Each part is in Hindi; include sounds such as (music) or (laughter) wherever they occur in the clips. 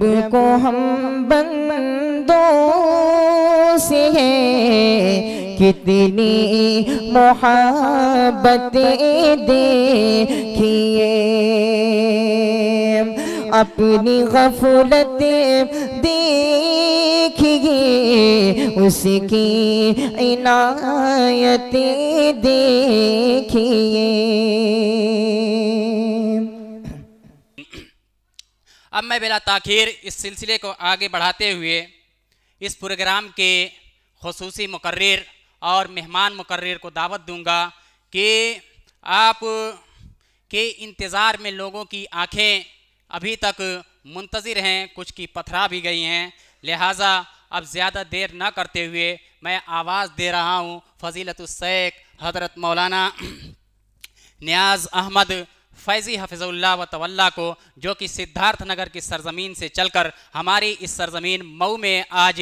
को हम बंदों से है कितनी मोहब्बत देखिए अपनी गफलत देखिए उसकी इनायत देखिए अब मैं बेला तखिर इस सिलसिले को आगे बढ़ाते हुए इस प्रोग्राम के खसूस मुकर्र और मेहमान मुकर्र को दावत दूंगा कि आप के इंतज़ार में लोगों की आंखें अभी तक मुंतज़र हैं कुछ की पथरा भी गई हैं लिहाजा अब ज़्यादा देर न करते हुए मैं आवाज़ दे रहा हूँ फजीलतुलशैक हज़रत मौलाना (clears throat) न्याज अहमद फैज़ी हफिज़ुल्ला व तवल्ला को जो कि सिद्धार्थ नगर की सरजमीन से चलकर हमारी इस सरजमीन मऊ में आज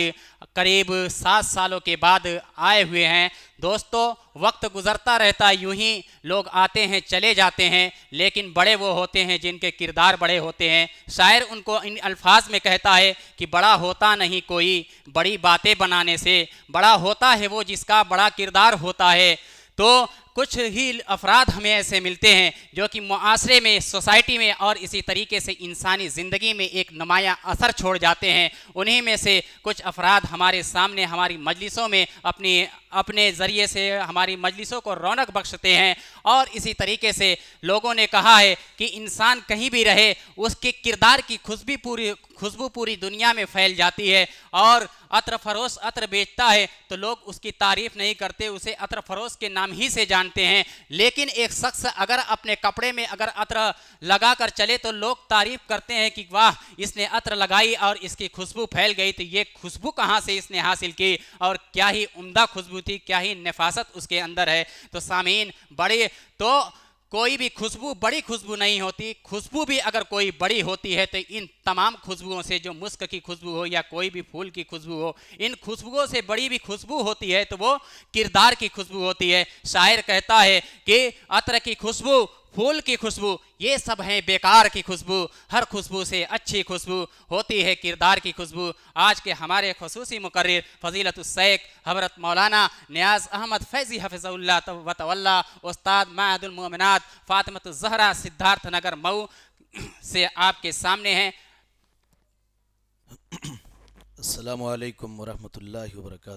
करीब सात सालों के बाद आए हुए हैं दोस्तों वक्त गुजरता रहता यूं ही लोग आते हैं चले जाते हैं लेकिन बड़े वो होते हैं जिनके किरदार बड़े होते हैं शायर उनको इन अल्फाज में कहता है कि बड़ा होता नहीं कोई बड़ी बातें बनाने से बड़ा होता है वो जिसका बड़ा किरदार होता है तो कुछ ही अफराद हमें ऐसे मिलते हैं जो कि माशरे में सोसाइटी में और इसी तरीके से इंसानी ज़िंदगी में एक नुमाया असर छोड़ जाते हैं उन्हीं में से कुछ अफराद हमारे सामने हमारी मजलिसों में अपनी अपने ज़रिए से हमारी मजलिसों को रौनक बख्शते हैं और इसी तरीके से लोगों ने कहा है कि इंसान कहीं भी रहे उसके किरदार की खुशबू पूरी खुशबू पूरी दुनिया में फैल जाती है और अतर फरोश अत्र बेचता है तो लोग उसकी तारीफ नहीं करते उसे अतर फरोश के नाम ही से जानते हैं लेकिन एक शख्स अगर अपने कपड़े में अगर अतर लगा कर चले तो लोग तारीफ करते हैं कि वाह इसने अतर लगाई और इसकी खुशबू फैल गई तो ये खुशबू कहाँ से इसने हासिल की और क्या ही उमदा खुशबू थी क्या ही नफासत उसके अंदर है तो सामीन बड़े तो कोई भी खुशबू बड़ी खुशबू नहीं होती खुशबू भी अगर कोई बड़ी होती है तो इन तमाम खुशबुओं से जो मुस्क की खुशबू हो या कोई भी फूल की खुशबू हो इन खुशबुओं से बड़ी भी खुशबू होती है तो वो किरदार की खुशबू होती है शायर कहता है कि अतर की खुशबू फूल की खुशबू ये सब है बेकार की खुशबू हर खुशबू से अच्छी खुशबू होती है किरदार की खुशबू आज के हमारे खसूसी मुकर्र शेख हबरत मौलाना न्याज अहमद फैज़ी हफिज़ल्ला वतवल्ला उस्ताद मादुलमोमिनत जहरा सिद्धार्थ नगर मऊ से आपके सामने हैं अल्लाम वरहमल वर्का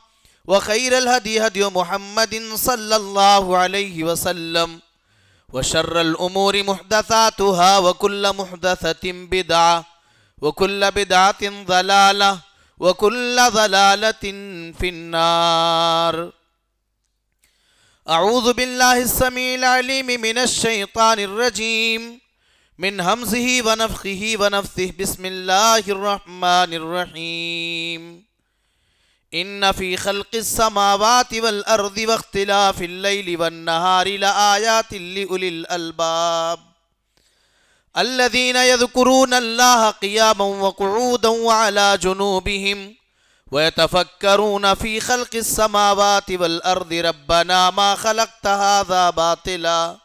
وخير الهدي هدي محمد صلى الله عليه وسلم وشر الأمور محدثاتها وكل محدثة بدعة وكل بدعة ضلالة وكل ضلالة في النار أعوذ بالله السميع العليم من الشيطان الرجيم من همزه ونفخه ونفثه بسم الله الرحمن الرحيم إن في خلق السماوات والأرض واختلاف الليل والنهار لآيات لأولي الألباب الذين يذكرون الله قياما وقعودا وعلى جنوبهم ويتفكرون في خلق السماوات والأرض ربنا ما خلقت هذا باطلا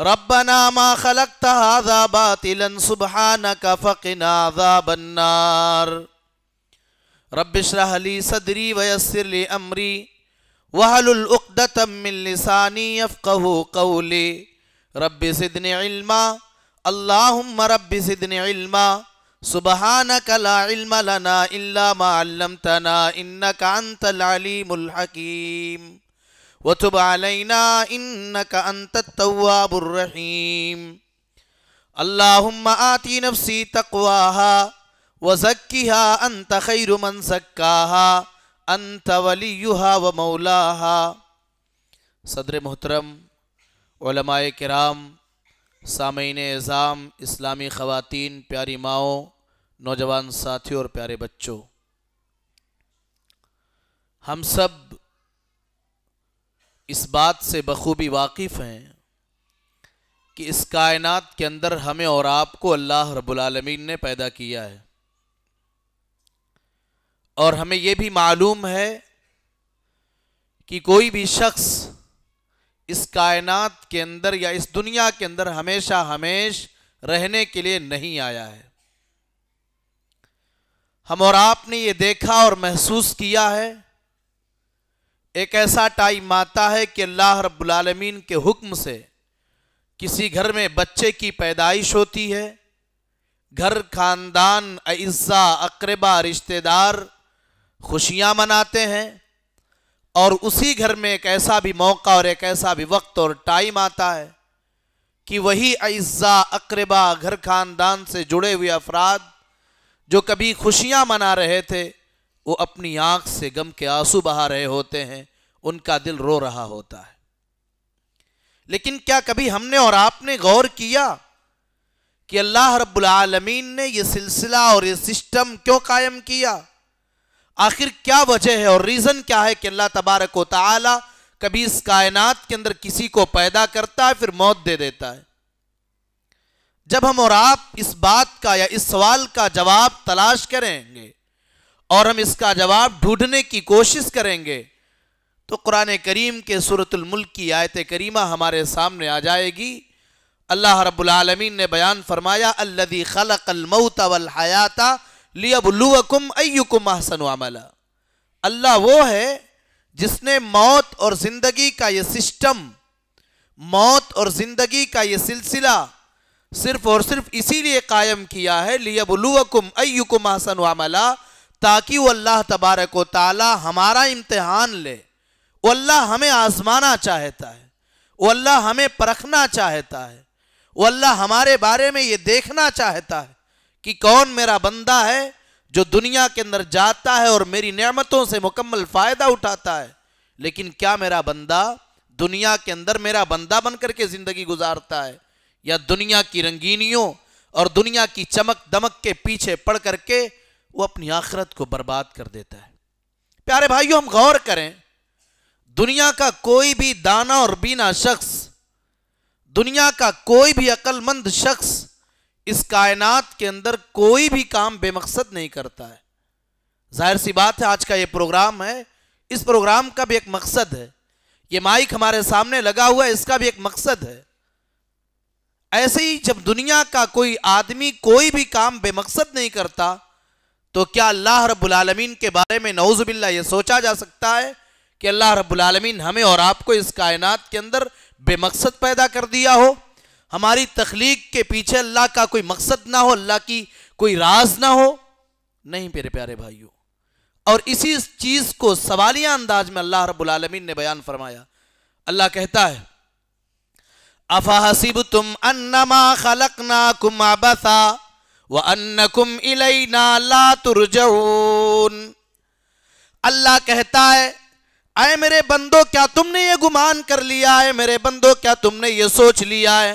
ربنا ما خلقت هذا باطلا سبحانك فقنا عذاب النار رب اشرح لي صدري ويسر لي أمري واحلل العقدة من لساني يفقه قولي رب زدني علما اللهم رب زدني علما سبحانك لا علم لنا إلا ما علمتنا إنك أنت العليم الحكيم وتب علينا إنك أنت التواب الرحيم اللهم آتي نفسي تقواها वज़क्कीहा अंत खैरु मन सक्काहा अंत वलीहा व मौलाहा सदर मोहतरम ओलमाए कराम सामीन एज़ाम इस्लामी ख़वातीन प्यारी माओ नौजवान साथियों और प्यारे बच्चों हम सब इस बात से बखूबी वाकिफ़ हैं कि इस कायनात के अंदर हमें और आपको अल्लाह रब्बुल रबालमीन ने पैदा किया है और हमें यह भी मालूम है कि कोई भी शख्स इस कायनात के अंदर या इस दुनिया के अंदर हमेशा हमेश रहने के लिए नहीं आया है हम और आपने ये देखा और महसूस किया है एक ऐसा टाइम आता है कि अल्लाह रब्बुल के हुक्म से किसी घर में बच्चे की पैदाइश होती है घर खानदान अज्जा अकरबा रिश्तेदार खुशियाँ मनाते हैं और उसी घर में एक ऐसा भी मौका और एक ऐसा भी वक्त और टाइम आता है कि वही अज्जा अकरबा घर खानदान से जुड़े हुए अफराद जो कभी खुशियाँ मना रहे थे वो अपनी आँख से गम के आंसू बहा रहे होते हैं उनका दिल रो रहा होता है लेकिन क्या कभी हमने और आपने गौर किया कि अल्लाह रब्बुल आलमीन ने ये सिलसिला और ये सिस्टम क्यों कायम किया आखिर क्या वजह है और रीज़न क्या है कि अल्लाह तबारक वाली कभी इस कायनात के अंदर किसी को पैदा करता है फिर मौत दे देता है जब हम और आप इस बात का या इस सवाल का जवाब तलाश करेंगे और हम इसका जवाब ढूंढने की कोशिश करेंगे तो कुरान करीम के सूरतुल्मुल्क की आयत करीमा हमारे सामने आ जाएगी अल्लाह रब्बुल ने बयान फरमाया अल्लदी कल अलमौत वल हयाता लिया बुल्लुकुम अयुकुम अहसन अमला अल्लाह वो है जिसने मौत और ज़िंदगी का ये सिस्टम मौत और ज़िंदगी का ये सिलसिला सिर्फ और सिर्फ इसीलिए कायम किया है लिया बुल्लुकुम अयुकुम अहसन अमला ताकि वो अल्लाह तबारक ताला हमारा इम्तहान ले वो अल्लाह हमें आजमाना चाहता है वो अल्लाह हमें परखना चाहता है वो अल्लाह हमारे बारे में ये देखना चाहता है कि कौन मेरा बंदा है जो दुनिया के अंदर जाता है और मेरी नियमतों से मुकम्मल फ़ायदा उठाता है लेकिन क्या मेरा बंदा दुनिया के अंदर मेरा बंदा बन करके ज़िंदगी गुजारता है या दुनिया की रंगीनियों और दुनिया की चमक दमक के पीछे पड़ करके वो अपनी आखरत को बर्बाद कर देता है प्यारे भाइयों हम गौर करें दुनिया का कोई भी दाना और बीना शख्स दुनिया का कोई भी अक्लमंद शख्स इस कायनात के अंदर कोई भी काम बेमकसद नहीं करता है जाहिर सी बात है आज का ये प्रोग्राम है इस प्रोग्राम का भी एक मकसद है ये माइक हमारे सामने लगा हुआ है इसका भी एक मकसद है ऐसे ही जब दुनिया का कोई आदमी कोई भी काम बेमकसद नहीं करता तो क्या अल्लाह रब्बुल के बारे में नौजबिल्ला यह सोचा जा सकता है कि अल्लाह रब्बुल हमें और आपको इस कायनात के अंदर बेमकसद पैदा कर दिया हो हमारी तखलीक के पीछे अल्लाह का कोई मकसद ना हो अल्लाह की कोई राज ना हो नहीं मेरे प्यारे भाइयों और इसी चीज़ को सवालिया अंदाज में अल्लाह रबालमीन ने बयान फरमाया अल्लाह कहता है अफाहसिब तुम अन्नमा खलक ना कुम आबसा व अन्न कुम इलना ला अल्लाह कहता है आए मेरे बंदो क्या तुमने ये गुमान कर लिया है मेरे बंदो क्या तुमने ये सोच लिया है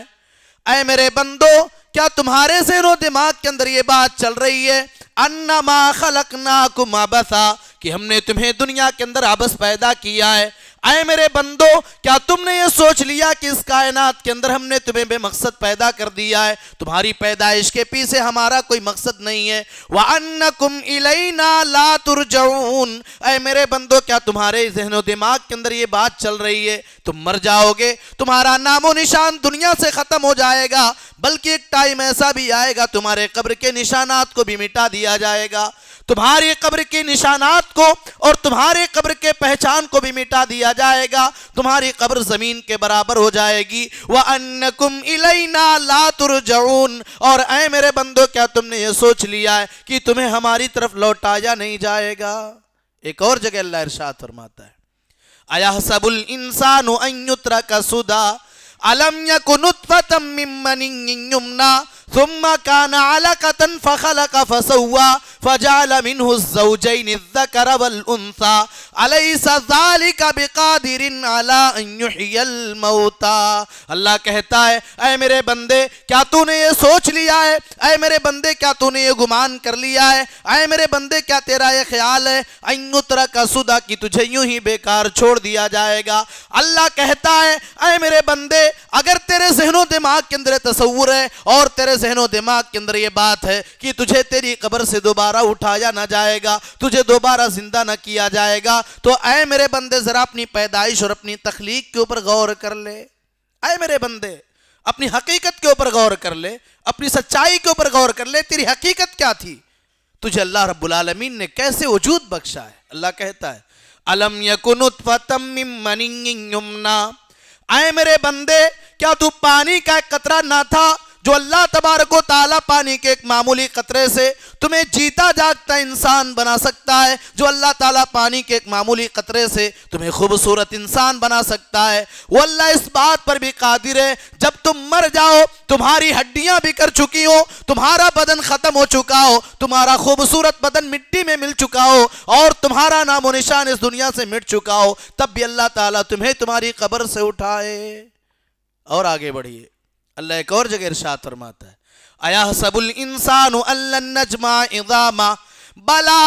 अय मेरे बंदो क्या तुम्हारे से नो दिमाग के अंदर ये बात चल रही है अन्ना मा खलक ना बसा कि हमने तुम्हें दुनिया के अंदर आबस पैदा किया है आए मेरे बंदो क्या तुमने ये सोच लिया कि इस कायनात के अंदर हमने तुम्हें बेमकसद पैदा कर दिया है तुम्हारी पैदाइश के पीछे हमारा कोई मकसद नहीं है वह अन्न कुम इलैना ला तुरजऊन अय मेरे बंदो क्या तुम्हारे जहनो दिमाग के अंदर ये बात चल रही है तुम मर जाओगे तुम्हारा नामो निशान दुनिया से ख़त्म हो जाएगा बल्कि एक टाइम ऐसा भी आएगा तुम्हारे कब्र के निशानात को भी मिटा दिया जाएगा तुम्हारी कब्र के निशानात को और तुम्हारे कब्र के पहचान को भी मिटा दिया जाएगा तुम्हारी कब्र ज़मीन के बराबर हो जाएगी वह अन्नकुम इलैना लातुरजऊन और ऐ मेरे बंदो क्या तुमने ये सोच लिया है कि तुम्हें हमारी तरफ लौटाया नहीं जाएगा एक और जगह अल्लाह इरशाद फरमाता है अया सबुल इंसान का सुधा अलम्य कुमना थुम्मा कान आला कतन फखल का फसुआ फजाल मिन हुजैन करवल उनसा अलई का बेकादिर मऊता अल्लाह कहता है अय मेरे बंदे क्या तूने ये सोच लिया है अय मेरे बंदे क्या तूने ये गुमान कर लिया है अय मेरे बंदे क्या तेरा ये ख्याल है तरह का सुदा कि तुझे यूं ही बेकार छोड़ दिया जाएगा अल्लाह कहता है अय मेरे बंदे अगर तेरे जहनों दिमाग के अंदर तस्वुर है और तेरे जहनो दिमाग के अंदर ये बात है कि तुझे तेरी कब्र से दोबारा उठाया ना जाएगा तुझे दोबारा ज़िंदा ना किया जाएगा तो आए मेरे बंदे ज़रा अपनी पैदाइश और अपनी तखलीक के ऊपर गौर कर ले आए मेरे बंदे अपनी हकीकत के ऊपर गौर कर ले अपनी सच्चाई के ऊपर गौर कर ले तेरी हकीकत क्या थी तुझे अल्लाह रब्बुल ने कैसे वजूद बख्शा है अल्लाह कहता है अलम यकुन आए मेरे बंदे क्या तू पानी का कतरा ना था जो अल्लाह को ताला पानी के एक मामूली कतरे से तुम्हें जीता जागता इंसान बना सकता है जो अल्लाह ताला पानी के एक मामूली कतरे से तुम्हें खूबसूरत इंसान बना सकता है वो अल्लाह इस बात पर भी कादिर है जब तुम मर जाओ तुम्हारी हड्डियां कर चुकी हो तुम्हारा बदन ख़त्म हो चुका हो तुम्हारा खूबसूरत बदन मिट्टी में मिल चुका हो और तुम्हारा नामो निशान इस दुनिया से मिट चुका हो तब भी अल्लाह ताला तुम्हें तुम्हारी कबर से उठाए और आगे बढ़िए اللہ ایک اور جگہ ارشاد فرماتا ہے ایا حسب الانسان ان لن نجمع بلا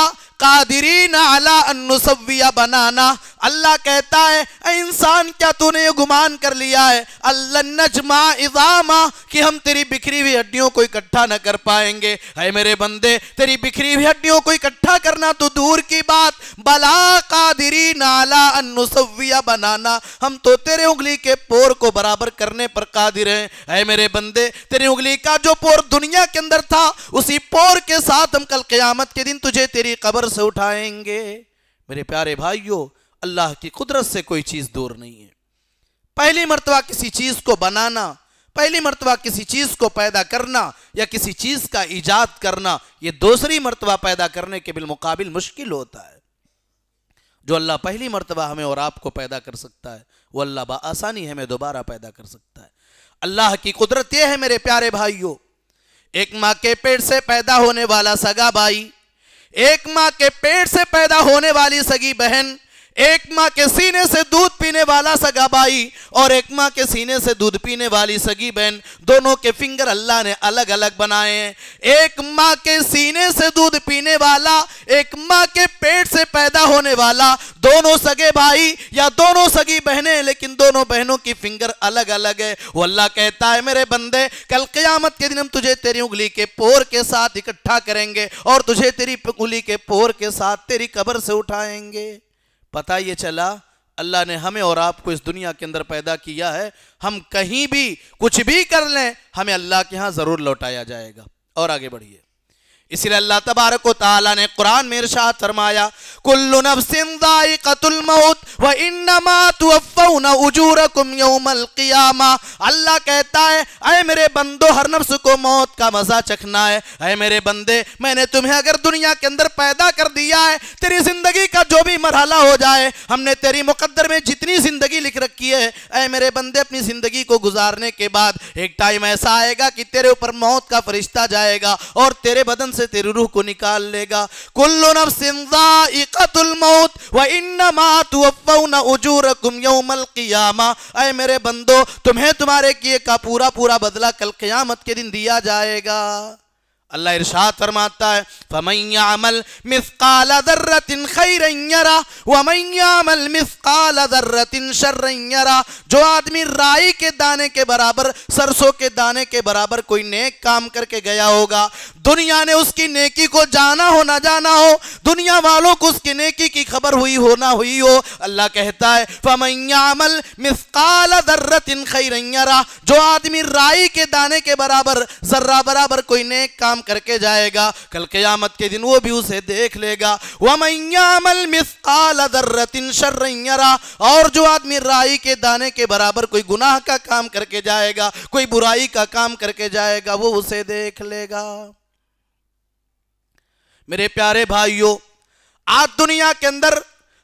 कादिरीन नाला अनुसविया बनाना अल्लाह कहता है इंसान क्या तूने ये गुमान कर लिया है अल्लाह नजमा इजामा कि हम तेरी बिखरी हुई हड्डियों को इकट्ठा न कर पाएंगे है मेरे बंदे तेरी बिखरी हुई हड्डियों को इकट्ठा करना तो दूर की बात बला कादरी नाला अनुसविया बनाना हम तो तेरे उंगली के पोर को बराबर करने पर कादिर हैं है मेरे बंदे तेरी उंगली का जो पोर दुनिया के अंदर था उसी पोर के साथ हम कल क्यामत के दिन तुझे तेरी कबर से उठाएंगे मेरे प्यारे भाइयों अल्लाह की कुदरत से कोई चीज़ दूर नहीं है पहली मरतबा किसी चीज़ को बनाना पहली मरतबा किसी चीज़ को पैदा करना या किसी चीज़ का ईजाद करना यह दूसरी मरतबा पैदा करने के बिलमुकाबिल मुश्किल होता है जो अल्लाह पहली मरतबा हमें और आपको पैदा कर सकता है वो अल्लाह बसानी हमें दोबारा पैदा कर सकता है अल्लाह की कुदरत यह है मेरे प्यारे भाइयों एक माँ के पेट से पैदा होने वाला सगा भाई एक मां के पेट से पैदा होने वाली सगी बहन एक माँ के सीने से दूध पीने वाला सगा भाई और एक माँ के सीने से दूध पीने वाली सगी बहन दोनों के फिंगर अल्लाह ने अलग अलग बनाए हैं एक माँ के सीने से दूध पीने वाला एक माँ के पेट से पैदा होने वाला दोनों सगे भाई या दोनों सगी बहनें लेकिन दोनों बहनों की फिंगर अलग अलग है वो अल्लाह कहता है मेरे बंदे कल क्यामत के दिन हम तुझे तेरी उंगली के पोर के साथ इकट्ठा करेंगे और तुझे तेरी उंगली के पोर के साथ तेरी कबर से उठाएंगे पता ये चला अल्लाह ने हमें और आपको इस दुनिया के अंदर पैदा किया है हम कहीं भी कुछ भी कर लें हमें अल्लाह के यहाँ ज़रूर लौटाया जाएगा और आगे बढ़िए इसलिए अल्लाह तबारक ताला ने कुरान में इरशाद फरमाया कुल्लु नफ्सिन दाइकतुल मौत व इन्नमा तुवफ्फौना उजूरकुम यौमल क़ियामा अल्लाह कहता है अय मेरे बंदो हर नफ्स को मौत का मजा चखना है अय मेरे बंदे मैंने तुम्हें अगर दुनिया के अंदर पैदा कर दिया है तेरी जिंदगी का जो भी मरहला हो जाए हमने तेरी मुकद्दर में जितनी जिंदगी लिख रखी है अय मेरे बंदे अपनी जिंदगी को गुजारने के बाद एक टाइम ऐसा आएगा कि तेरे ऊपर मौत का फरिश्ता जाएगा और तेरे बदन से तेरी रूह को निकाल लेगा कुल्लु अय मेरे बंदो तुम्हें तुम्हारे किए का पूरा पूरा बदला कल क़यामत के दिन दिया जाएगा अल्लाह इरशाद फरमाता है फमैयामल मिसकाल दर्रतिन खैरयरा वमैयामल मिसकाल दर्रतिन शर्रयरा जो आदमी राई के दाने के बराबर सरसों के दाने के बराबर कोई नेक काम करके गया होगा दुनिया ने उसकी नेकी को जाना हो ना जाना हो दुनिया वालों को उसकी नेकी की खबर हुई हो ना हुई हो अल्लाह कहता है फमैयामल मिसकाल दर्रतिन खैरयरा जो आदमी राई के दाने के बराबर जर्रा बराबर कोई नेक काम काम करके जाएगा कल क्यामत के दिन वो भी उसे देख लेगा और जो आदमी राई के दाने के बराबर कोई गुनाह का काम करके जाएगा कोई बुराई का काम करके जाएगा वो उसे देख लेगा मेरे प्यारे भाइयों आज दुनिया के अंदर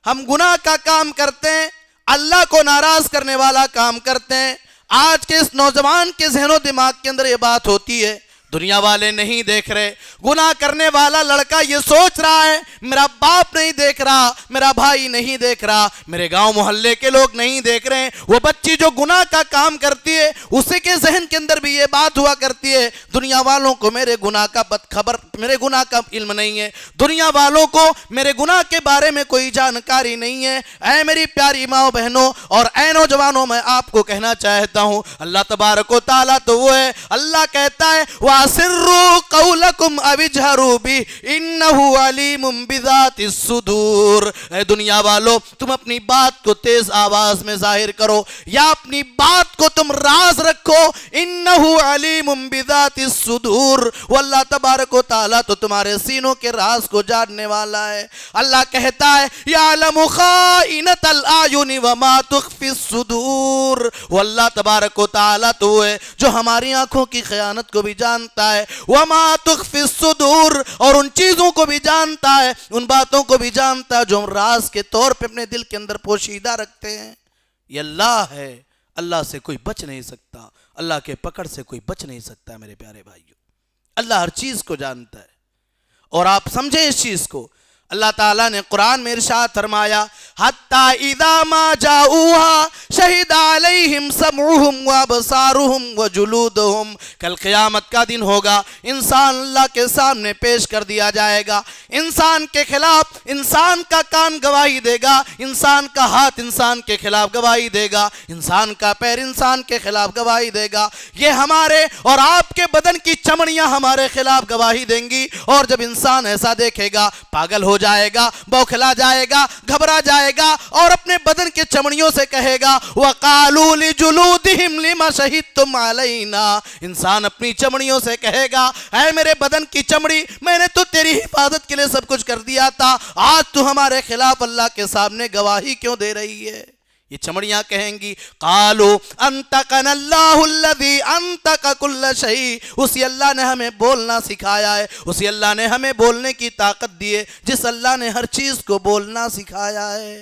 हम गुनाह का काम करते हैं अल्लाह को नाराज करने वाला काम करते हैं आज के इस नौजवान के जहनो दिमाग के अंदर यह बात होती है दुनिया वाले नहीं देख रहे गुनाह करने वाला लड़का ये सोच रहा है मेरा बाप नहीं देख रहा मेरा भाई नहीं देख रहा मेरे गांव मोहल्ले के लोग नहीं देख रहे हैं वो बच्ची जो गुनाह का काम करती है उसी के जहन के अंदर भी ये बात हुआ करती है दुनिया वालों को मेरे गुनाह का खबर मेरे गुनाह का इल्म नहीं है दुनिया वालों को मेरे गुनाह के बारे में कोई जानकारी नहीं है ऐ मेरी प्यारी माओ बहनों और ऐ नौजवानों मैं आपको कहना चाहता हूँ अल्लाह तबारक ताला तो वो है अल्लाह कहता है वह दुनिया वालों तुम अपनी बात को तेज आवाज में जाहिर करो या अपनी बात को तुम राज रखो इन्नहु अली बिजातिस सुदूर वो अल्लाह तबारक व ताला तो तुम्हारे सीनों के राज को जानने वाला है अल्लाह कहता है तबारक तो है जो हमारी आंखों की खयानत को भी जान जानता है वमा तुखफिसुदूर और उन चीज़ों को भी जानता है उन बातों को भी जानता है जो हम राज के तौर पर अपने दिल के अंदर पोशीदा रखते हैं ये अल्लाह है अल्लाह से कोई बच नहीं सकता अल्लाह के पकड़ से कोई बच नहीं सकता मेरे प्यारे भाइयों अल्लाह हर चीज़ को जानता है और आप समझें इस चीज़ को अल्लाह ताला ने कुरान में इरशाद फरमाया हत्ता इदामा जाऊहा शहीद अलैहिम समूहुम व बसारुहुम व जुलूदुहुम कल क़यामत का दिन होगा इंसान अल्लाह के सामने पेश कर दिया जाएगा इंसान के खिलाफ इंसान का कान गवाही देगा इंसान का हाथ इंसान के खिलाफ गवाही देगा इंसान का पैर इंसान के खिलाफ गवाही देगा ये हमारे और आपके बदन की चमड़ियाँ हमारे खिलाफ गवाही देंगी और जब इंसान ऐसा देखेगा पागल हो जाएगा बौखला जाएगा घबरा जाएगा और अपने बदन के चमड़ियों से कहेगा वकालूली जुलूदिमा शहीद तुम आलना इंसान अपनी चमड़ियों से कहेगा है मेरे बदन की चमड़ी मैंने तो तेरी हिफाजत के लिए सब कुछ कर दिया था आज तू हमारे खिलाफ अल्लाह के सामने गवाही क्यों दे रही है ये चमड़िया कहेंगी कालो अंत कनल्लादी अंत सही उसी अल्लाह ने हमें बोलना सिखाया है उसी अल्लाह ने हमें बोलने की ताकत दी है जिस अल्लाह ने हर चीज़ को बोलना सिखाया है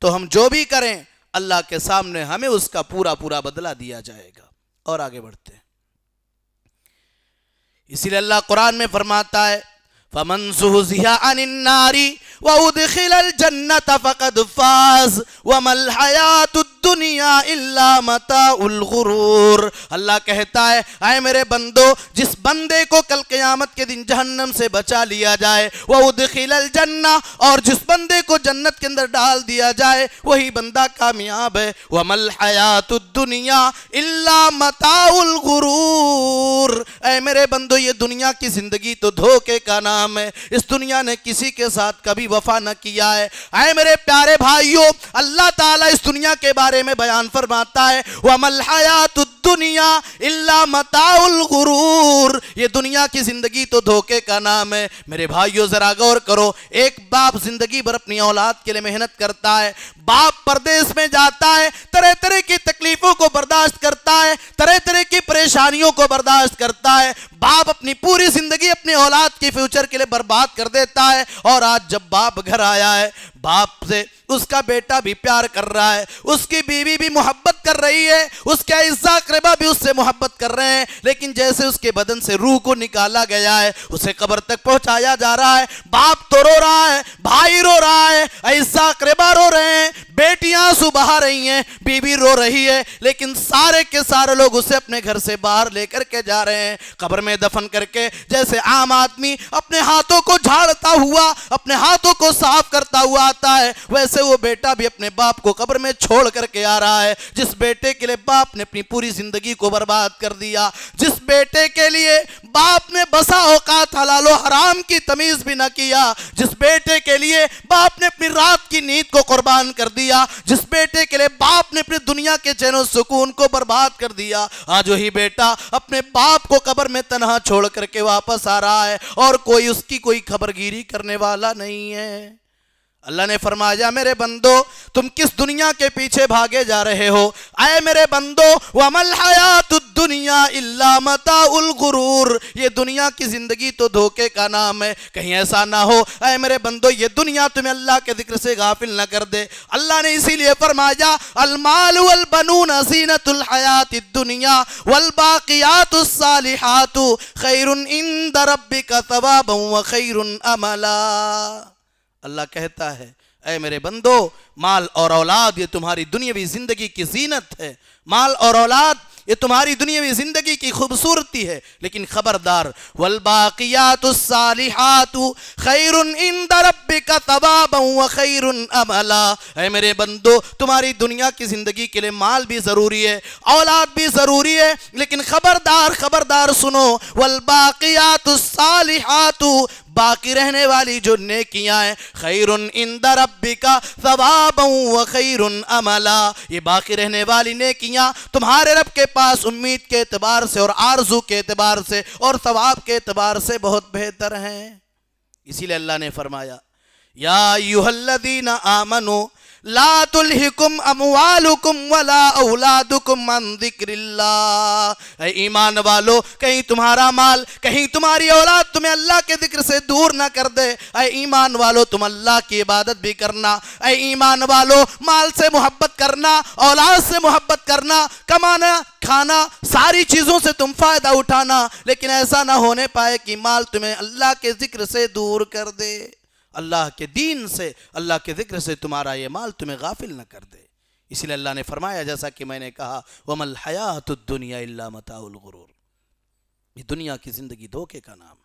तो हम जो भी करें अल्लाह के सामने हमें उसका पूरा पूरा बदला दिया जाएगा और आगे बढ़ते हैं इसीलिए अल्लाह कुरान में फरमाता है फमन सुहजिया अनिन्नारी वउदखिलजन्नत फ़कद फ़ाज़ वमल हयात दुनिया इल्ला मता उलगुरूर अल्लाह कहता है आए मेरे बंदो जिस बंदे को कल क़यामत के दिन जहन्नम से बचा लिया जाए वह उदखिलल जन्ना और जिस बंदे को जन्नत के अंदर डाल दिया जाए वही बंदा कामयाब है वमल हयात दुनिया इल्ला मता उलगुरूर अरे मेरे बंदो ये दुनिया की ज़िंदगी तो धोखे का नाम नाम है इस दुनिया ने किसी के साथ कभी वफा न किया है आए मेरे प्यारे भाइयों अल्लाह ताला इस दुनिया के बारे में बयान फरमाता है वह मल्हायात दुनिया इल्ला मताउल गुरूर ये दुनिया की जिंदगी तो धोखे का नाम है मेरे भाइयों जरा गौर करो एक बाप जिंदगी भर अपनी औलाद के लिए मेहनत करता है बाप परदेश में जाता है तरह तरह की तकलीफों को बर्दाश्त करता है तरह तरह की परेशानियों को बर्दाश्त करता है बाप अपनी पूरी जिंदगी अपनी औलाद के फ्यूचर के लिए बर्बाद कर देता है और आज जब बाप घर आया है बाप से उसका बेटा भी प्यार कर रहा है उसकी बीवी भी मोहब्बत कर रही है उसके अज्जा करबा भी उससे मोहब्बत कर रहे हैं लेकिन जैसे उसके बदन से रूह को निकाला गया है उसे कब्र तक पहुंचाया जा रहा है बाप तो रो रहा है भाई रो रहा है अज्जा करबा रो रहे हैं बेटियां सुबह रही हैं बीबी रो रही है लेकिन सारे के सारे लोग उसे अपने घर से बाहर लेकर के जा रहे हैं कब्र में दफन करके जैसे आम आदमी अपने हाथों को झाड़ता हुआ अपने हाथों को साफ करता हुआ आता है वैसे वो बेटा भी अपने बाप को कब्र में छोड़ करके आ रहा है जिस बेटे के लिए बाप ने अपनी पूरी जिंदगी को बर्बाद कर दिया जिस बेटे के लिए बाप ने बसा औकात हलालो हराम की तमीज भी ना किया जिस बेटे के लिए बाप ने अपनी रात की नींद को कुर्बान कर दिया जिस बेटे के लिए बाप ने अपनी दुनिया के चैनो सुकून को बर्बाद कर दिया आज वही बेटा अपने बाप को कबर में तनहा छोड़ करके वापस आ रहा है और कोई उसकी कोई खबरगिरी करने वाला नहीं है अल्लाह ने फरमाया मेरे बंदो तुम किस दुनिया के पीछे भागे जा रहे हो आए मेरे बंदो हयात दुनिया गुरूर ये दुनिया की ज़िंदगी तो धोखे का नाम है कहीं ऐसा ना हो आए मेरे बंदो ये दुनिया तुम्हें अल्लाह के जिक्र से गाफिल ना कर दे अल्लाह ने इसीलिए फरमाया अलमाल वल बनू हसीनतुल हयात दुनिया वल बाक़ियातुस सालिहातु खैरुन इंद रब्बिका सवाबन व खैरुन अमला अल्लाह कहता है अय मेरे बंदो माल और औलाद ये तुम्हारी दुनियावी ज़िंदगी की जीनत है माल और औलाद ये तुम्हारी दुनियावी ज़िंदगी की खूबसूरती है लेकिन ख़बरदार वलबाकियात खैर इन दरबी का तबाब खैर अमला है मेरे बंदो तुम्हारी दुनिया की ज़िंदगी के लिए माल भी ज़रूरी है औलाद भी ज़रूरी है लेकिन ख़बरदार ख़बरदार सुनो वलबाकियात बाकी रहने वाली जो नेकियां हैं खैरुन इंदा अब का सवाब व अमला ये बाकी रहने वाली नेकियां तुम्हारे रब के पास उम्मीद के अतबार से और आरजू के एतबार से और सवाब के एतबार से बहुत बेहतर हैं इसीलिए अल्लाह ने फरमाया या यूहल्लदीना आमनो लातुल हिकुम अमवालुकुम वला औलादुकुम ईमान वालो कहीं तुम्हारा माल कहीं तुम्हारी औलाद तुम्हें अल्लाह के जिक्र से दूर ना कर दे ऐ ईमान वालो तुम अल्लाह की इबादत भी करना ऐ ईमान वालो माल से मोहब्बत करना औलाद से मोहब्बत करना कमाना खाना सारी चीज़ों से तुम फ़ायदा उठाना लेकिन ऐसा ना होने पाए कि माल तुम्हें अल्लाह के ज़िक्र से दूर कर दे अल्लाह के दीन से अल्लाह के ज़िक्र से तुम्हारा ये माल तुम्हें गाफिल न कर दे इसीलिए अल्लाह ने फरमाया जैसा कि मैंने कहा वमल हयात दुनिया मताउल गुरूर ये दुनिया की ज़िंदगी धोखे का नाम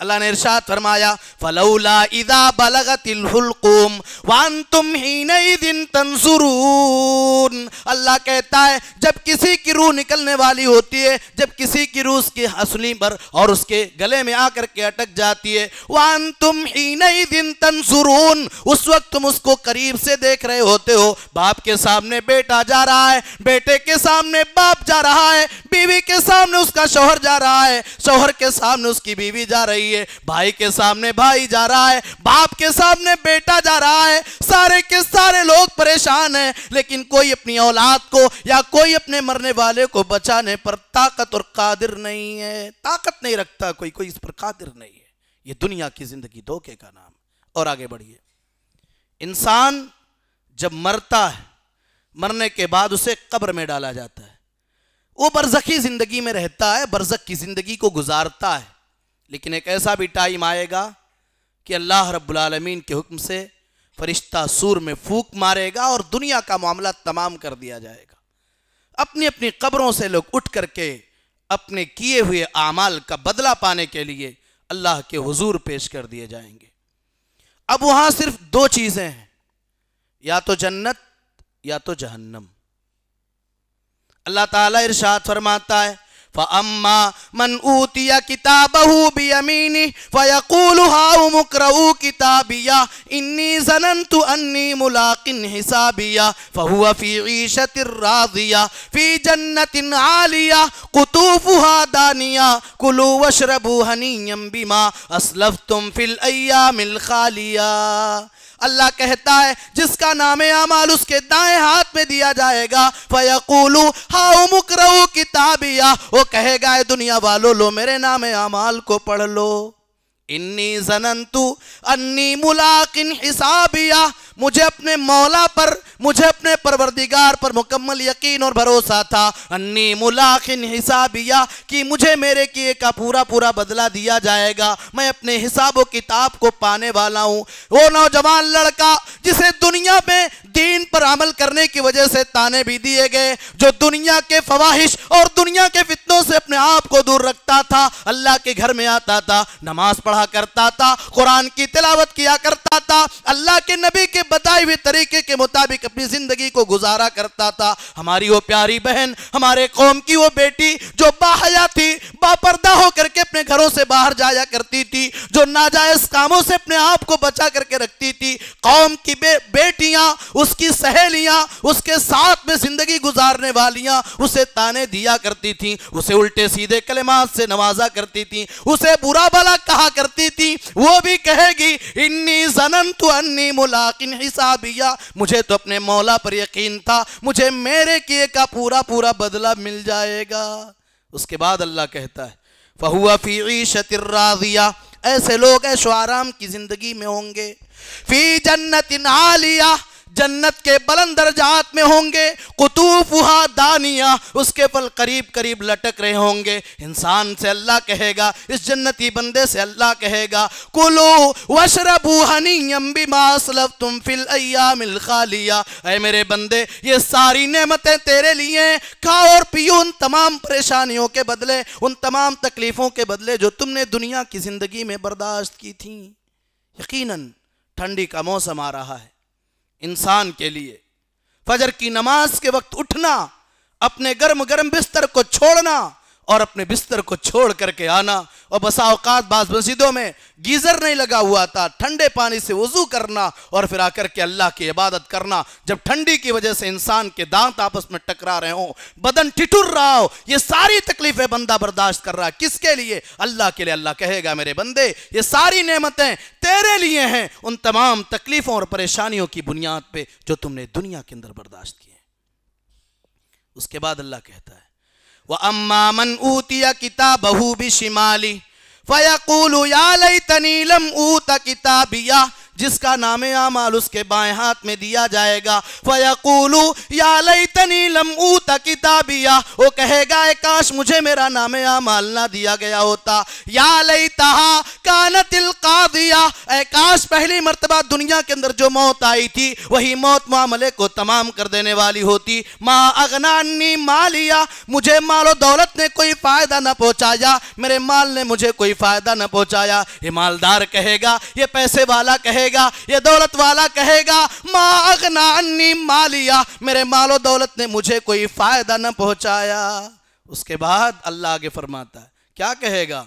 अल्लाह ने इरशाद फरमाया फलौला इदा बलगतिल हुलकुम वान तुम ही दिन तंसुरून अल्लाह कहता है जब किसी की रूह निकलने वाली होती है जब किसी की रूह उसकी हसली पर और उसके गले में आकर के अटक जाती है वान तुम ही दिन तंसुरून उस वक्त तुम उसको करीब से देख रहे होते हो बाप के सामने बेटा जा रहा है बेटे के सामने बाप जा रहा है बीवी के सामने उसका शोहर जा रहा है शोहर के सामने उसकी बीवी जा रही है भाई के सामने भाई जा रहा है बाप के सामने बेटा जा रहा है सारे के सारे लोग परेशान हैं लेकिन कोई अपनी औलाद को या कोई अपने मरने वाले को बचाने पर ताकत और कादिर नहीं है ताकत नहीं रखता कोई कोई इस पर कादिर नहीं है ये दुनिया की जिंदगी धोखे का नाम और आगे बढ़िए इंसान जब मरता है मरने के बाद उसे कब्र में डाला जाता है वो बरजकी ज़िंदगी में रहता है बरजक की ज़िंदगी को गुजारता है लेकिन एक ऐसा भी टाइम आएगा कि अल्लाह रब्बुलमीन के हुक्म से फरिश्ता सूर में फूक मारेगा और दुनिया का मामला तमाम कर दिया जाएगा अपनी अपनी कब्रों से लोग उठ करके अपने किए हुए अमाल का बदला पाने के लिए अल्लाह के हुजूर पेश कर दिए जाएंगे अब वहां सिर्फ दो चीज़ें हैं या तो जन्नत या तो जहन्नम अल्लाह ताला इरशाद फरमाता है فأما من أوتي كتابه بيمينه فيقول هاؤم اقرؤوا كتابيا إني ظننت أني ملاق حسابيا فهو في عيشة راضية في جنة عالية قطوفها دانية كلوا واشربوا هنيا بما أسلفتم في الأيام الخالية अल्लाह कहता है जिसका नाम अमाल उसके दाएं हाथ में दिया जाएगा फयकुलु हाउ मुकरऊ किताबिया वो कहेगा दुनिया वालों लो मेरे नाम अमाल को पढ़ लो इन्नी जनंतु अन्नी मुलाकिन हिसाबिया मुझे अपने मौला पर मुझे अपने परवरदिगार पर मुकम्मल यकीन और भरोसा था अन्नी मुलाखिन हिसाबिया कि मुझे मेरे किए का पूरा पूरा बदला दिया जाएगा मैं अपने हिसाब किताब को पाने वाला हूँ वो नौजवान लड़का जिसे दुनिया में दीन पर अमल करने की वजह से ताने भी दिए गए जो दुनिया के फवाहिश और दुनिया के फितनों से अपने आप को दूर रखता था अल्लाह के घर में आता था नमाज पढ़ा करता था कुरान की तिलावत किया करता था अल्लाह के नबी के बताए हुए तरीके के मुताबिक अपनी जिंदगी को गुजारा करता था हमारी वो प्यारी बहन हमारे कौम की वो बेटी जो बाहया थी बापर्दा होकर के अपने घरों से बाहर जाया करती थी जो नाजायज कामों से अपने आप को बचा करके रखती थी कौम की बे, बेटियां उसकी सहेलियां उसके साथ में जिंदगी गुजारने वालियां उसे ताने दिया करती थी उसे उल्टे सीधे कलेमात से नवाजा करती थी उसे बुरा भला कहा करती थी वो भी कहेगी इन्नी जनन अन्नी मुलाकिन हिसाबिया मुझे तो अपने मौला पर यकीन था मुझे मेरे किए का पूरा पूरा बदला मिल जाएगा उसके बाद अल्लाह कहता है फहुआ फ़ी शतिर्राजिया ऐसे लोग ऐशो आराम की ज़िंदगी में होंगे फ़ी जन्नत आलिया जन्नत के बुलंद दर्जात में होंगे कुतुफुहा दानिया उसके पल करीब करीब लटक रहे होंगे इंसान से अल्लाह कहेगा इस जन्नती बंदे से अल्लाह कहेगा कुलो वशरबू हनी बिमा तुम फिल मिल खालिया लिया अरे मेरे बंदे ये सारी नेमतें तेरे लिए खाओ और पियो उन तमाम परेशानियों के बदले उन तमाम तकलीफ़ों के बदले जो तुमने दुनिया की ज़िंदगी में बर्दाश्त की थी यकीनन ठंडी का मौसम आ रहा है इंसान के लिए फजर की नमाज के वक्त उठना अपने गर्म गर्म बिस्तर को छोड़ना और अपने बिस्तर को छोड़ करके आना और बसा औकात बाज मस्जिदों में गीज़र नहीं लगा हुआ था ठंडे पानी से वज़ू करना और फिर आकर के अल्लाह की इबादत करना जब ठंडी की वजह से इंसान के दांत आपस में टकरा रहे हों बदन ठिठुर रहा हो ये सारी तकलीफ़ें बंदा बर्दाश्त कर रहा है किसके लिए अल्लाह के लिए अल्लाह कहेगा मेरे बंदे ये सारी नियमतें तेरे लिए हैं उन तमाम तकलीफ़ों और परेशानियों की बुनियाद पर जो तुमने दुनिया के अंदर बर्दाश्त किए उसके बाद अल्लाह कहता है व मन ऊतिया किता बहू भी शिमाली फ़याकूल या लई तनीलम ऊत किताबिया जिसका नाम आमाल उसके बाएं हाथ में दिया जाएगा फयाकूलू या लई तनी लम्बू किताबिया वो कहेगा काश मुझे मेरा नाम आमाल ना दिया गया होता या लई तहा कान तिल काश पहली मरतबा दुनिया के अंदर जो मौत आई थी वही मौत मामले को तमाम कर देने वाली होती माँ अगनानी मालिया मुझे मालो दौलत ने कोई फ़ायदा ना पहुँचाया मेरे माल ने मुझे कोई फ़ायदा ना पहुँचाया ये मालदार कहेगा ये पैसे वाला कहेगा कहेगा ये दौलत वाला कहेगा माँ मालिया मेरे मालो दौलत ने मुझे कोई फ़ायदा न पहुंचाया उसके बाद अल्लाह आगे फरमाता है क्या कहेगा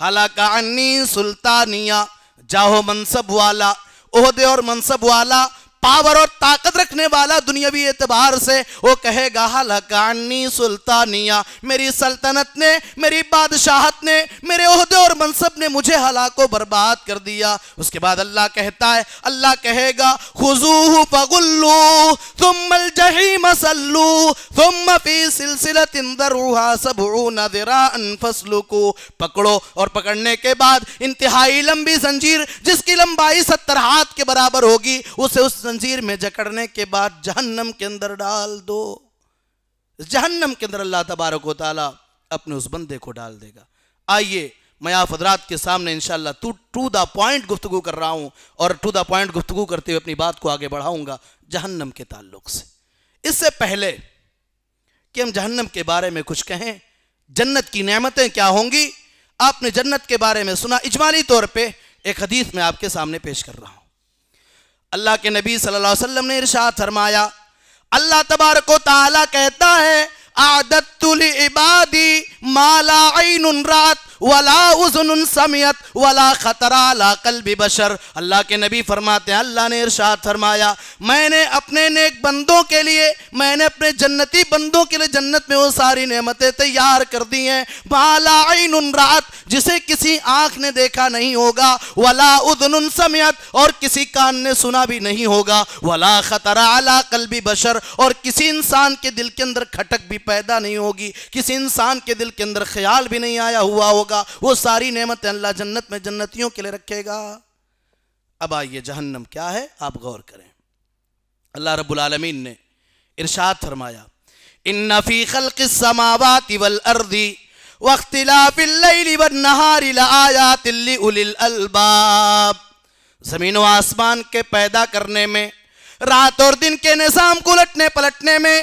हलाकानी सुल्तानिया जाहो मनसब वाला ओहदे और मनसब वाला पावर और ताकत रखने वाला दुनियावी एतबार से वो कहेगा हलकानी सुल्तानिया मेरी सल्तनत ने मेरी बादशाहत ने मेरे अहदे और मनसब ने मुझे हला को बर्बाद कर दिया उसके बाद अल्लाह कहता है अल्लाह कहेगा खुजू फगुल्लू तुम जही मसल्लू तुम फी सिलसिला तिंदर सबू नदरा फसलू को पकड़ो और पकड़ने के बाद इंतहाई लंबी जंजीर जिसकी लंबाई सत्तर हाथ के बराबर होगी उसे उस जंजीर में जकड़ने के बाद जहन्नम के अंदर डाल दो जहन्नम के अंदर अल्लाह तबारक ताला अपने उस बंदे को डाल देगा आइए मैं आप हजरात के सामने इनशाला टू टू द पॉइंट गुफ्तु कर रहा हूं और टू द पॉइंट गुफ्तु करते हुए अपनी बात को आगे बढ़ाऊंगा जहन्नम के ताल्लुक से इससे पहले कि हम जहन्नम के बारे में कुछ कहें जन्नत की नेमतें क्या होंगी आपने जन्नत के बारे में सुना इजमाली तौर पे एक हदीस में आपके सामने पेश कर रहा हूं अल्लाह के नबी सल्लल्लाहु अलैहि वसल्लम ने इरशाद फरमाया अल्लाह तबारक ताला कहता है आदत इबादी माला रात वला समियत वला खतरा ला कल बशर अल्लाह के नबी फरमाते हैं अल्लाह ने इरशाद फरमाया मैंने अपने नेक बंदों के लिए मैंने अपने जन्नती बंदों के लिए जन्नत में वो सारी नेमतें तैयार कर दी हैं बालाइन रात जिसे किसी आँख ने देखा नहीं होगा वला उदन समियत और किसी कान ने सुना भी नहीं होगा वला खतरा अला भी बशर और किसी इंसान के दिल के अंदर खटक भी पैदा नहीं होगी किसी इंसान के दिल के अंदर ख्याल भी नहीं आया हुआ होगा होगा वो सारी नेमत अल्लाह जन्नत में जन्नतियों के लिए रखेगा अब आइए जहन्नम क्या है आप गौर करें अल्लाह रब्बुल आलमीन ने इरशाद फरमाया इन नफ़ी खल्क समावाति वल अर्दी वख्तिलाबिल्लैलिवन्नहारिलआयातिल्लिउलिलअल्बाब ज़मीन व आसमान के पैदा करने में रात और दिन के निज़ाम को उलटने पलटने में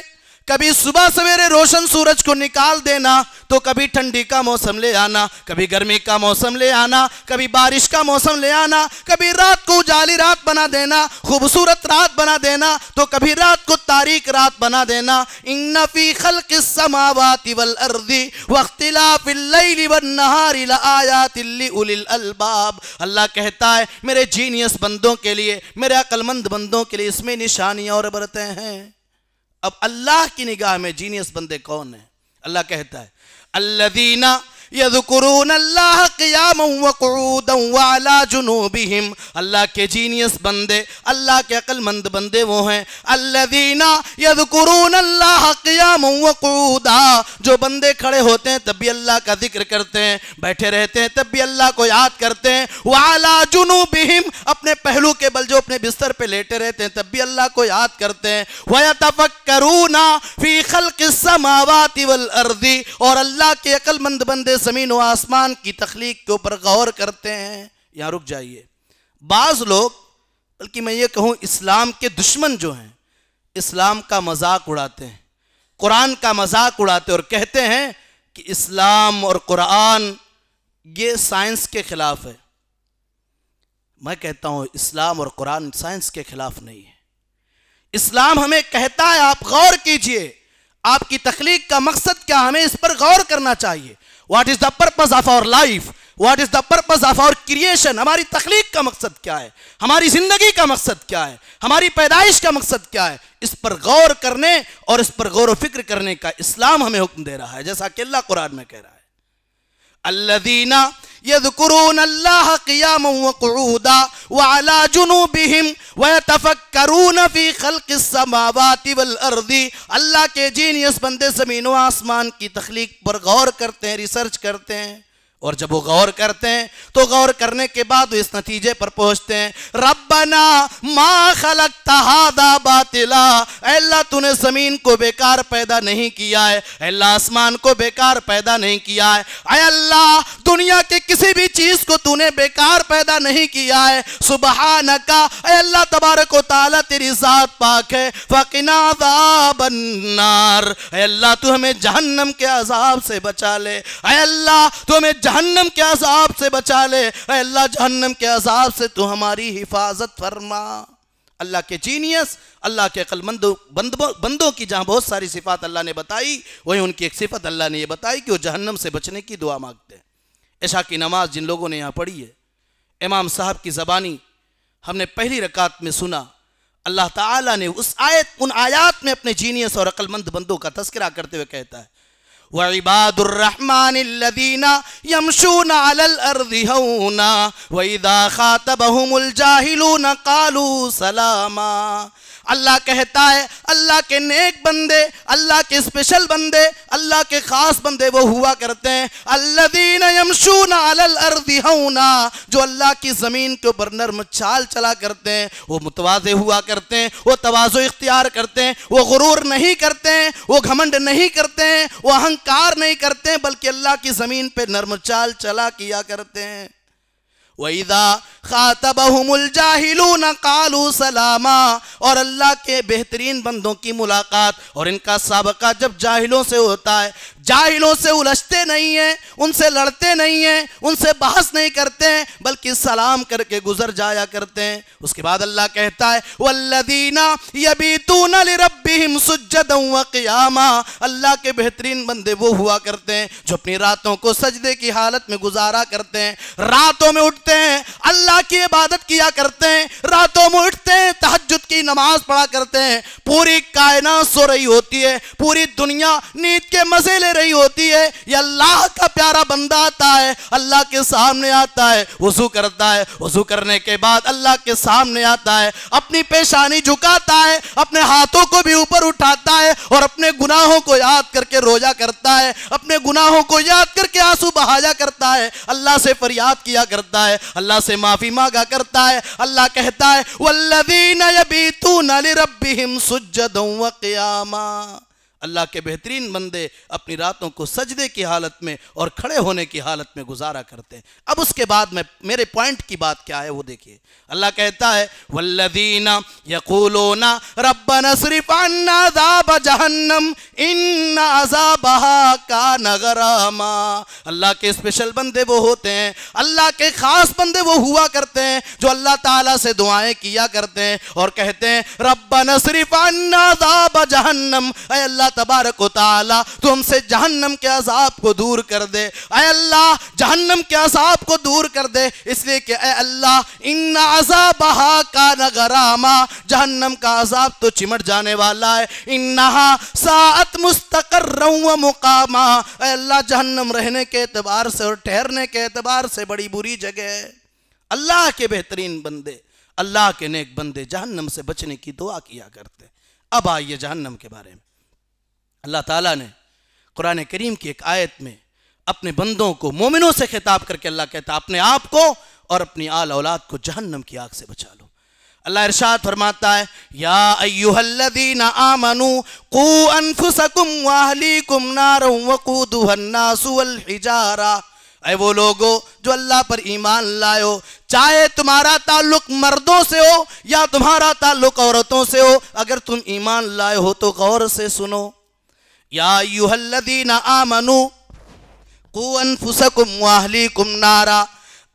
कभी सुबह सवेरे रोशन सूरज को निकाल देना तो कभी ठंडी का मौसम ले आना कभी गर्मी का मौसम ले आना कभी बारिश का मौसम ले आना कभी रात को उजाली रात बना देना खूबसूरत रात बना देना तो कभी रात को तारीख रात बना देना इन्नफी खल समावाति वल अर्दी अलबाब अल्लाह कहता है मेरे जीनियस बंदों के लिए मेरे अकलमंद बंदों के लिए इसमें निशानियाँ और बरतें हैं अब अल्लाह की निगाह में जीनियस बंदे कौन है अल्लाह कहता है अल्लादीना यदकुरून अल्लाह क़याम वाला जुनूबिहिम अल्लाह के जीनियस बंदे अल्लाह के अकलमंद बंदे वो हैं अल्लादीना यदकुरून अल्लाह क़याम जो बंदे खड़े होते हैं तब भी अल्लाह का जिक्र करते हैं बैठे रहते हैं तब भी अल्लाह को याद करते हैं वाला जुनू जुनूबिहिम अपने पहलू के बल जो अपने बिस्तर पर लेटे रहते हैं तब भी अल्लाह को याद करते हैं वह तफक्करूना फी खल्क़ समावाति वल अर्दी और अल्लाह के अक्लमंद बंदे पूरे ज़मीन व आसमान की तख्लीक के ऊपर गौर करते हैं यहाँ रुक जाइए बाज़ लोग बल्कि मैं ये कहूँ इस्लाम के दुश्मन जो हैं इस्लाम का मजाक उड़ाते हैं कुरान का मजाक उड़ाते और कहते हैं कि इस्लाम और कुरान ये साइंस के ख़िलाफ़ है मैं कहता हूँ इस्लाम और कुरान साइंस के ख़िलाफ़ नहीं है इस्लाम हमें कहता है आप गौर कीजिए आपकी तख्लीक का मकसद क्या हमें इस पर गौर करना चाहिए what is the purpose of our life what is the purpose of our creation हमारी तखलीक का मकसद क्या है हमारी जिंदगी का मकसद क्या है हमारी पैदाइश का मकसद क्या है इस पर गौर करने और इस पर गौर फिक्र करने का इस्लाम हमें हुक्म दे रहा है जैसा कि अल्लाह कुरान में कह रहा है अल्लादीना यदकुरून अल्लाह क़ियामन व क़ुऊदा व वह अल्लाह के जीनियस बंदे जमीनों आसमान की तख्लीक पर गौर करते हैं रिसर्च करते हैं और जब वो गौर करते हैं तो गौर करने के बाद इस नतीजे पर पहुंचते हैं रबना मा खलक तहादा बातिला अल्लाह तूने ज़मीन को बेकार पैदा नहीं किया है अल्लाह आसमान को बेकार पैदा नहीं किया है अय अल्लाह दुनिया के किसी भी चीज़ को तूने बेकार पैदा नहीं किया है सुबह नका अल्लाह तबारक ताला तेरी ज़ात पाक है फ़कीना बन्नार अल्लाह तू हमें जहन्नम के अजाब से बचा ले अय अल्लाह तू हमें जहन्नम के अजाब से बचा ले अल्लाह जहन्नम के अजाब से तू हमारी हिफाजत फरमा अल्लाह के जीनियस अल्लाह के अकलमंदो बंदों बंदों की जहाँ बहुत सारी सिफात अल्लाह ने बताई वही उनकी एक सिफत अल्लाह ने यह बताई कि वो जहन्नम से बचने की दुआ मांगते हैं ऐशा की नमाज जिन लोगों ने यहाँ पढ़ी है इमाम साहब की ज़बानी हमने पहली रकात में सुना अल्लाह ताला ने उस आयत उन आयात में अपने जीनियस और अक्लमंद बंदों का तस्करा करते हुए कहता है وعباد الرحمن الذين يمشون على الأرض هونا وإذا خاطبهم الجاهلون قالوا سلاما अल्लाह कहता है अल्लाह के नेक बंदे अल्लाह के स्पेशल बंदे अल्लाह के ख़ास बंदे वो हुआ करते हैं अल्लादीन यमशूना जो अल्लाह की ज़मीन के ऊपर नर्म चाल चला करते हैं वो मुतवाजे हुआ करते हैं वो तोज़ो इख्तियार करते हैं वो गुरूर नहीं करते हैं वो घमंड नहीं करते हैं वो अहंकार नहीं करते बल्कि अल्लाह की ज़मीन पर नर्म चाल चला किया करते हैं वईदा ख़ातबहुमुलजाहिलून कालू सलामा और अल्लाह के बेहतरीन बंदों की मुलाकात और इनका सबका जब जाहिलों से होता है जाहिलों से उलझते नहीं हैं उनसे लड़ते नहीं हैं उनसे बहस नहीं करते हैं बल्कि सलाम करके गुजर जाया करते हैं उसके बाद अल्लाह कहता है वल्लदीना यबी तू सुज्जदन सुजद क्यामा अल्लाह के बेहतरीन बंदे वो हुआ करते हैं जो अपनी रातों को सजदे की हालत में गुजारा करते हैं रातों में उठते हैं अल्लाह की इबादत किया करते हैं रातों में उठते हैं तहजद की नमाज पढ़ा करते हैं पूरी कायना सो रही होती है पूरी दुनिया नींद के मजे ले रही होती है या अल्लाह का प्यारा बंदा आता है अल्लाह के सामने आता है वजू करता है वजू करने के बाद अल्लाह के सामने आता है अपनी पेशानी झुकाता है अपने हाथों को भी ऊपर उठाता है और अपने गुनाहों को याद करके रोजा करता है अपने गुनाहों को याद करके आंसू बहाया करता है अल्लाह से फरियाद किया करता है अल्लाह से माफ़ी मांगा करता है अल्लाह कहता है वल्लवीन यबीतून लिरब्बिहिम सुज्जदन व अल्लाह के बेहतरीन बंदे अपनी रातों को सजदे की हालत में और खड़े होने की हालत में गुजारा करते हैं अब उसके बाद में मेरे पॉइंट की बात क्या है वो देखिए अल्लाह कहता है वल्लदीना यकूलोना रब्बना सिर्फ अन्ना अजाब जहन्नम इन अजाबहा का नगरमा अल्लाह के स्पेशल बंदे वो होते हैं अल्लाह के ख़ास बंदे वो हुआ करते हैं जो अल्लाह ताला से दुआएं किया करते हैं और कहते हैं रब्बना सिर्फ अन्ना अजाब जहन्नम अल्लाह तबारक वाली तो हमसे जहन्नम के अजाब को दूर कर दे अल्लाह जहन्नम के अजाब को दूर कर दे इसलिए कि अय अल्लाह इन अजाबहा का नगरामा जहन्नम का अजाब तो चिमट जाने वाला है इन्ना सात मुस्तकर मुकामा अल्लाह जहन्नम रहने के एतबार से और ठहरने के एतबार से बड़ी बुरी जगह है अल्लाह के बेहतरीन बंदे अल्लाह के नेक बंदे जहन्नम से बचने की दुआ किया करते अब आइए जहन्नम के बारे में अल्लाह ताला ने कुरान करीम की एक आयत में अपने बंदों को मोमिनों से खिताब करके अल्लाह कहता अपने आप को और अपनी आल औलाद को जहन्नम की आग से बचा लो अल्लाह इरशाद फरमाता है या अय्युहल्लदीन आमनु कू अनफुसकुम वाहलीकुम नारम वकूदुहन नासु वल हिजारा ऐ वो लोगो जो अल्लाह पर ईमान लायो चाहे तुम्हारा ताल्लुक मर्दों से हो या तुम्हारा ताल्लुक औरतों से हो अगर तुम ईमान लाए हो तो गौर से सुनो यादीन आमनु कुम वाहली कुम नारा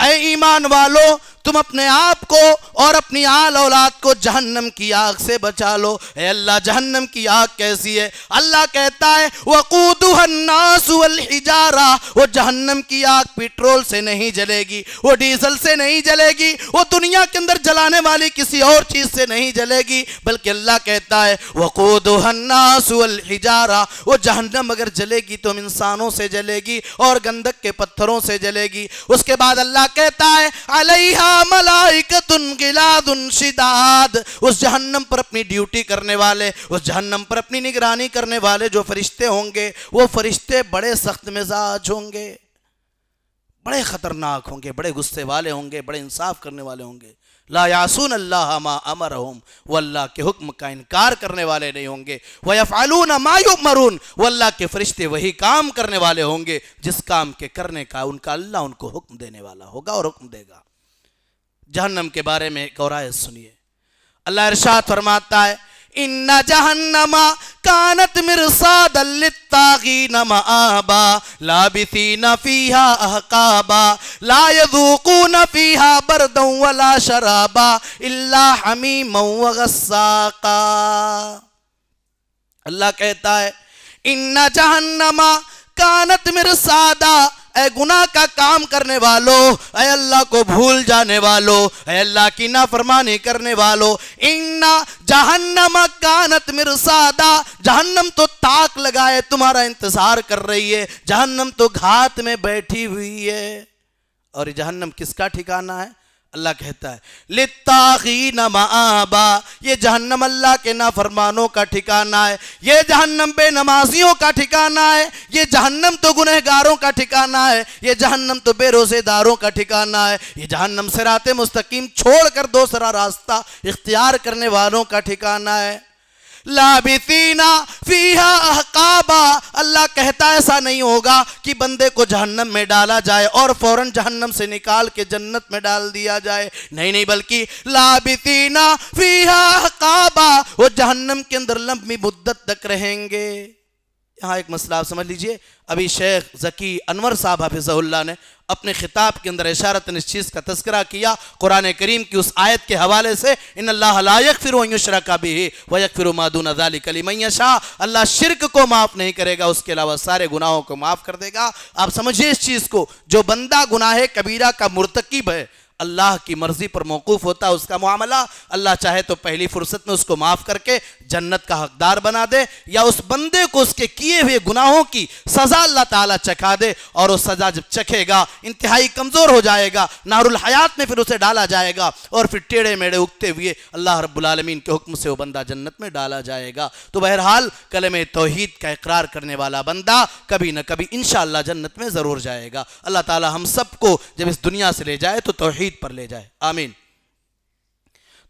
ए ईमान वालो तुम अपने आप को और अपनी आल औलाद को जहन्नम की आग से बचा लो ए अल्लाह जहन्नम की आग कैसी है अल्लाह कहता है वकूदारा वो जहन्नम की आग पेट्रोल से नहीं जलेगी वो डीजल से नहीं जलेगी वो दुनिया के अंदर जलाने वाली किसी और चीज़ से नहीं जलेगी बल्कि अल्लाह कहता है वकूदारा वो जहन्नम अगर जलेगी तो हम इंसानों से जलेगी और गंदक के पत्थरों से जलेगी उसके बाद अल्लाह कहता है अलहा शिदाद उस जहन्नम पर अपनी ड्यूटी करने वाले उस जहन्नम पर अपनी निगरानी करने वाले जो फरिश्ते होंगे वो फरिश्ते बड़े सख्त मिजाज होंगे बड़े ख़तरनाक होंगे बड़े गुस्से वाले होंगे बड़े इंसाफ करने वाले होंगे ला यासून अल्लाह मा अमर हम वो अल्लाह के हुक्म का इनकार करने वाले नहीं होंगे वह यफ़ालून मायू मरून वो अल्लाह के फरिश्ते वही काम करने वाले होंगे जिस काम के करने का उनका अल्लाह उनको हुक्म देने वाला होगा और हुक्म देगा जहन्नम के बारे में एक और आयत सुनिए अल्लाह इरशाद फरमाता है इन्ना जहन्नमा कानत मिरसाद नमा आबा लाबिथी नफीहा अहकाबा ला नफीहा बरदम वला शराबा इल्ला हमी व गस्साका अल्लाह कहता है इन्ना जहन्नमा कानत मिरसादा ए गुना का काम करने वालों अल्लाह को भूल जाने वालों अल्लाह की नाफरमानी करने वालों इन्ना जहन्नम कानत मिरसादा जहन्नम तो ताक लगाए तुम्हारा इंतजार कर रही है जहन्नम तो घात में बैठी हुई है और जहन्नम किसका ठिकाना है अल्लाह कहता है लितागी नमाबा ये जहन्नम अल्लाह के फरमानों का ठिकाना है ये जहन्नम बे नमाजियों का ठिकाना है ये जहन्नम तो गुनहगारों का ठिकाना है ये जहन्नम तो बेरोज़ेदारों का ठिकाना है ये जहन्नम सरात मुस्तकीम छोड़ कर दूसरा रास्ता इख्तियार करने वालों का ठिकाना है लाबितीना फीहा अहकाबा अल्लाह कहता ऐसा नहीं होगा कि बंदे को जहन्नम में डाला जाए और फौरन जहन्नम से निकाल के जन्नत में डाल दिया जाए नहीं नहीं बल्कि लाबितीना फीहा अहकाबा वो जहन्नम के अंदर लंबी मुद्दत तक रहेंगे यहाँ एक मसला आप समझ लीजिए अभी शेख जकी अनवर साहब हाफिज़ल्ला ने अपने खिताब के अंदर इशारत इस चीज़ का तस्करा किया कुरान करीम की उस आयत के हवाले से इन अल्लाह फिर का भी वयक फिर मादून कली कलीमैया शाह अल्लाह शिरक को माफ़ नहीं करेगा उसके अलावा सारे गुनाहों को माफ़ कर देगा आप समझिए इस चीज़ को जो बंदा गुनाह कबीरा का मुरतकब है अल्लाह की मर्जी पर मौकूफ़ होता है उसका मामला अल्लाह चाहे तो पहली फुर्सत में उसको माफ़ करके जन्नत का हकदार बना दे या उस बंदे को उसके किए हुए गुनाहों की सज़ा अल्लाह ताला चखा दे और वो सज़ा जब चखेगा इंतहाई कमज़ोर हो जाएगा नारुल हयात में फिर उसे डाला जाएगा और फिर टेढ़े मेढ़े उगते हुए अल्लाह रब्लमीन के हुक्म से वह बंदा जन्नत में डाला जाएगा तो बहरहाल कलम तोहद का इकरार करने वाला बंदा कभी ना कभी इन जन्नत में ज़रूर जाएगा अल्लाह ताली हम सबको जब इस दुनिया से ले जाए तो तोहद तोहीद पर ले जाए आमीन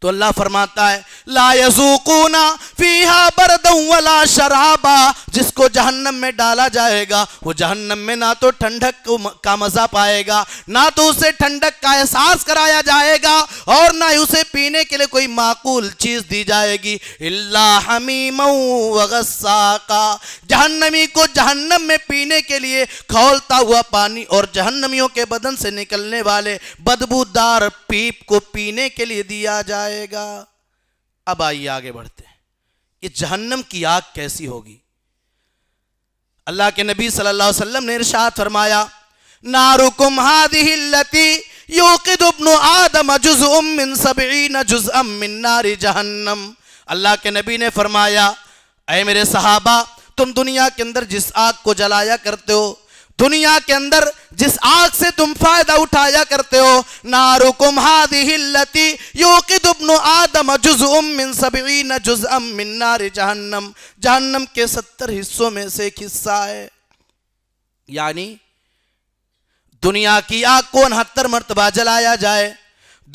तो अल्लाह फरमाता है लायसूकूना फीहा बरदम वला शराबा जिसको जहन्नम में डाला जाएगा वो जहन्नम में ना तो ठंडक का मज़ा पाएगा ना तो उसे ठंडक का एहसास कराया जाएगा और ना ही उसे पीने के लिए कोई माकूल चीज़ दी जाएगी इल्ला हमीम वगसाका जहन्नमी को जहन्नम में पीने के लिए खौलता हुआ पानी और जहन्नमियों के बदन से निकलने वाले बदबूदार पीप को पीने के लिए दिया जाए जाएगा अब आइए आगे बढ़ते हैं ये जहन्नम की आग कैसी होगी अल्लाह के नबी सल्लल्लाहु अलैहि वसल्लम ने इरशाद फरमाया नारुकुम हादिहिल्लती युकिदु इब्नु आदम जुजुम मिन 70 जुज़अम मिन नार जहन्नम अल्लाह के नबी ने फरमाया ऐ मेरे सहाबा तुम दुनिया के अंदर जिस आग को जलाया करते हो दुनिया के अंदर जिस आग से तुम फायदा उठाया करते हो नारुकुम हादिहिल्लती यूकिद इब्न नार जहन्नम जहन्नम के सत्तर हिस्सों में से एक हिस्सा है यानी दुनिया की आग को उनहत्तर मरतबा जलाया जाए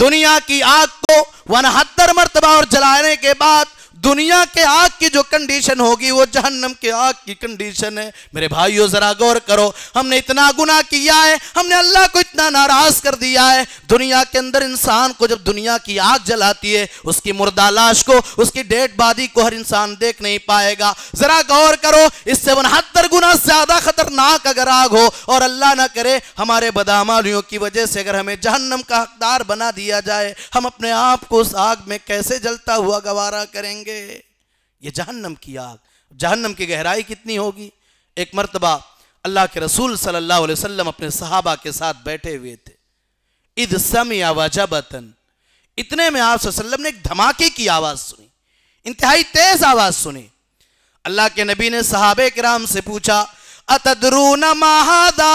दुनिया की आग को वनहत्तर मरतबा और जलाने के बाद दुनिया के आग की जो कंडीशन होगी वो जहन्नम के आग की कंडीशन है मेरे भाइयों जरा गौर करो हमने इतना गुना किया है हमने अल्लाह को इतना नाराज कर दिया है दुनिया के अंदर इंसान को जब दुनिया की आग जलाती है उसकी मुर्दा लाश को उसकी डेड बॉडी को हर इंसान देख नहीं पाएगा जरा गौर करो इससे उनहत्तर गुना ज्यादा खतरनाक अगर आग हो और अल्लाह ना करे हमारे बदामालियों की वजह से अगर हमें जहन्नम का हकदार बना दिया जाए हम अपने आप को उस आग में कैसे जलता हुआ गवारा करेंगे ये जहन्नम की आग जहन्नम की गहराई कितनी होगी एक मरतबा अल्लाह के रसूल सल्लल्लाहु अलैहि वसल्लम अपने सहाबा के साथ बैठे हुए थे इद सम या वजबतन इतने में आप सल्लम ने एक धमाके की आवाज़ सुनी इंतहाई तेज आवाज़ सुनी अल्लाह के नबी ने सहाब कराम से पूछा अतद्रू न महादा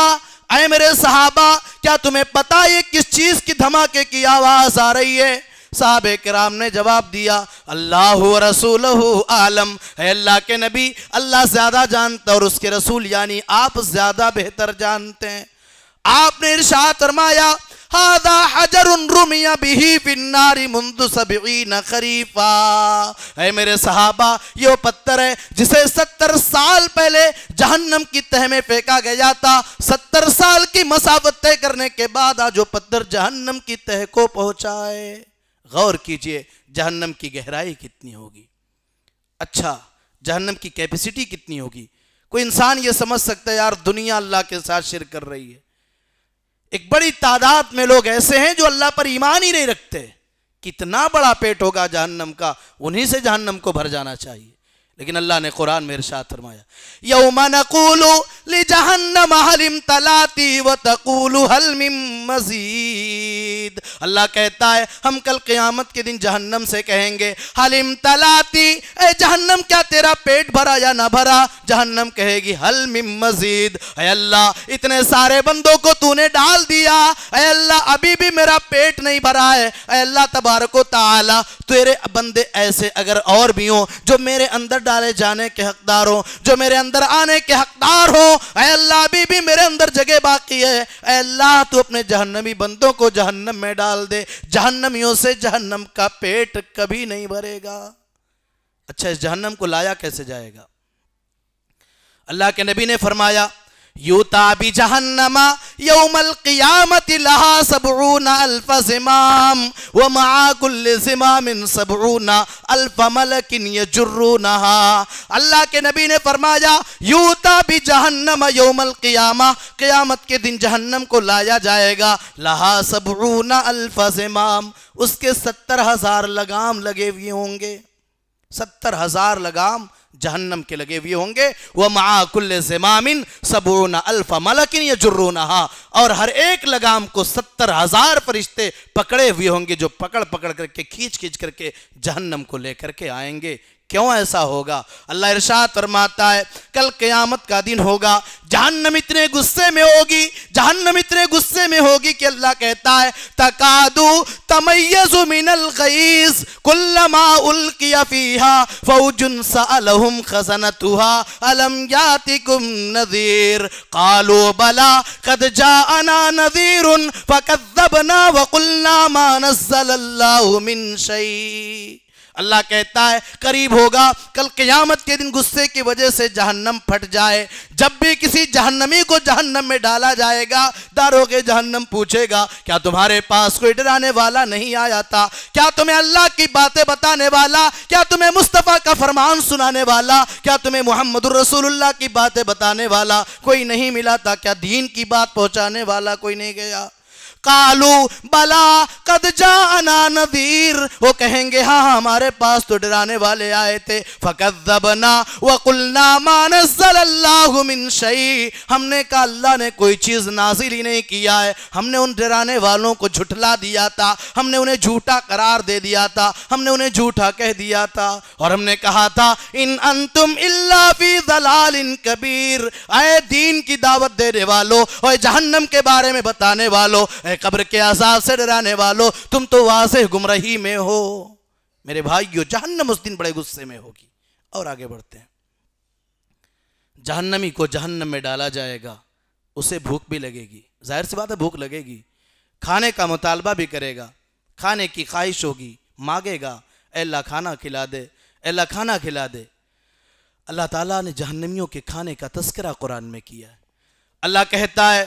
अरे मेरे सहाबा क्या तुम्हें पता है किस चीज़ की धमाके की आवाज़ आ रही है साहब कराम ने जवाब दिया अल्लाह रसूल आलम है अल्लाह के नबी अल्लाह ज़्यादा जानता और उसके रसूल यानी आप ज़्यादा बेहतर जानते हैं आपने इर्शाद फरमाया हादा हजर रुमिया बिही बिन्नारी मुंदु खरीफा है मेरे सहाबा ये पत्थर है जिसे सत्तर साल पहले जहन्नम की तह में फेंका गया था सत्तर साल की मसावत तय करने के बाद आज वो पत्थर जहन्नम की तह को पहुंचाए गौर कीजिए जहन्नम की गहराई कितनी होगी अच्छा जहन्नम की कैपेसिटी कितनी होगी कोई इंसान ये समझ सकता है यार दुनिया अल्लाह के साथ शिर कर रही है एक बड़ी तादाद में लोग ऐसे हैं जो अल्लाह पर ईमान ही नहीं रखते कितना बड़ा पेट होगा जहन्नम का उन्हीं से जहन्नम को भर जाना चाहिए लेकिन अल्लाह ने कुरान मेरे साथ फरमाया अल्लाह कहता है हम कल क्यामत के दिन जहन्नम से कहेंगे हलिम तलाती ए जहन्नम क्या तेरा पेट भरा या ना भरा जहन्नम कहेगी हलमिम मजीद अः अल्लाह इतने सारे बंदों को तूने डाल दिया अः अल्लाह अभी भी मेरा पेट नहीं भरा है अः अल्लाह तबारको ताला तेरे बंदे ऐसे अगर और भी हों जो मेरे अंदर डाले जाने के हकदार हो जो मेरे अंदर आने के हकदार हो अल्लाह अभी भी मेरे अंदर जगह बाकी है अल्लाह तू अपने जहन्नमी बंदों को जहन्नम में डाल दे जहन्नमियों से जहन्नम का पेट कभी नहीं भरेगा अच्छा इस जहन्नम को लाया कैसे जाएगा अल्लाह के नबी ने फरमाया यूता भी जहन्नमा यौमल क़ियामत लहा सबरूना अल्फ जिमाम व माकुल जिमामिन सबरूना अल्फ मलकिन यजुर्रूनहा अल्लाह के नबी ने फरमाया यूता भी जहन्नम यौमल क़ियामा क़ियामत के दिन जहन्नम को लाया जाएगा लहा सबरूना अल्फ जिमाम उसके सत्तर हज़ार लगाम लगे हुए होंगे सत्तर हजार लगाम जहन्नम के लगे हुए होंगे वह माकुल्ल जमामिन सबोना अल्फा मलकिन या जुर्रोना और हर एक लगाम को सत्तर हजार फरिश्ते पकड़े हुए होंगे जो पकड़ पकड़ करके खींच खींच करके जहन्नम को लेकर के आएंगे क्यों ऐसा होगा अल्लाह इरशाद फरमाता है कल क़यामत का दिन होगा जहन्नम इतने गुस्से में होगी जहन्नम इतने गुस्से में होगी कि अल्लाह कहता है तकादू तमयजु मिनल गईस कुल्लमा उल्किया फीहा फौजुन सअलहुम खज़नतुहा अलम यातिकुम नज़ीर कालो बला कद जाना नज़ीरुन फकद्दबना वकुलना मा नज़्ज़लल्लाहु मिन शै अल्लाह कहता है करीब होगा कल क़यामत के दिन गुस्से की वजह से जहन्नम फट जाए जब भी किसी जहन्नमी को जहन्नम में डाला जाएगा के जहन्नम पूछेगा क्या तुम्हारे पास कोई डराने वाला नहीं आया था क्या तुम्हें अल्लाह की बातें बताने वाला क्या तुम्हें मुस्तफ़ा का फरमान सुनाने वाला क्या तुम्हें मोहम्मद रसूल्ला की बातें बताने वाला कोई नहीं मिला था क्या दीन की बात पहुँचाने वाला कोई नहीं गया कालू बला कद जाना नदीर वो कहेंगे हाँ हमारे पास तो डराने वाले आए थे फ़कत दबना वकुलना मानसल्लामिन शई हमने कहा अल्लाह ने कोई चीज़ नाजिल ही नहीं किया है हमने उन डराने वालों को झुठला दिया था हमने उन्हें झूठा करार दे दिया था हमने उन्हें झूठा कह दिया था और हमने कहा था इन अंतुम इल्ला फी दलाल इन कबीर आए दीन की दावत देने वालों और जहन्नम के बारे में बताने वालों ए कब्र के आजाब से डराने वालों तुम तो वहां से में हो मेरे भाइयों जहन्नम उस दिन बड़े गुस्से में होगी और आगे बढ़ते हैं जहन्नमी को जहन्नम में डाला जाएगा उसे भूख भी लगेगी जाहिर सी बात है भूख लगेगी खाने का मुतालबा भी करेगा खाने की ख्वाहिश होगी मांगेगा अल्लाह खाना खिला दे अल्लाह खाना खिला दे अल्लाह ताला ने जहन्नमियों के खाने का तस्करा कुरान में किया है अल्लाह कहता है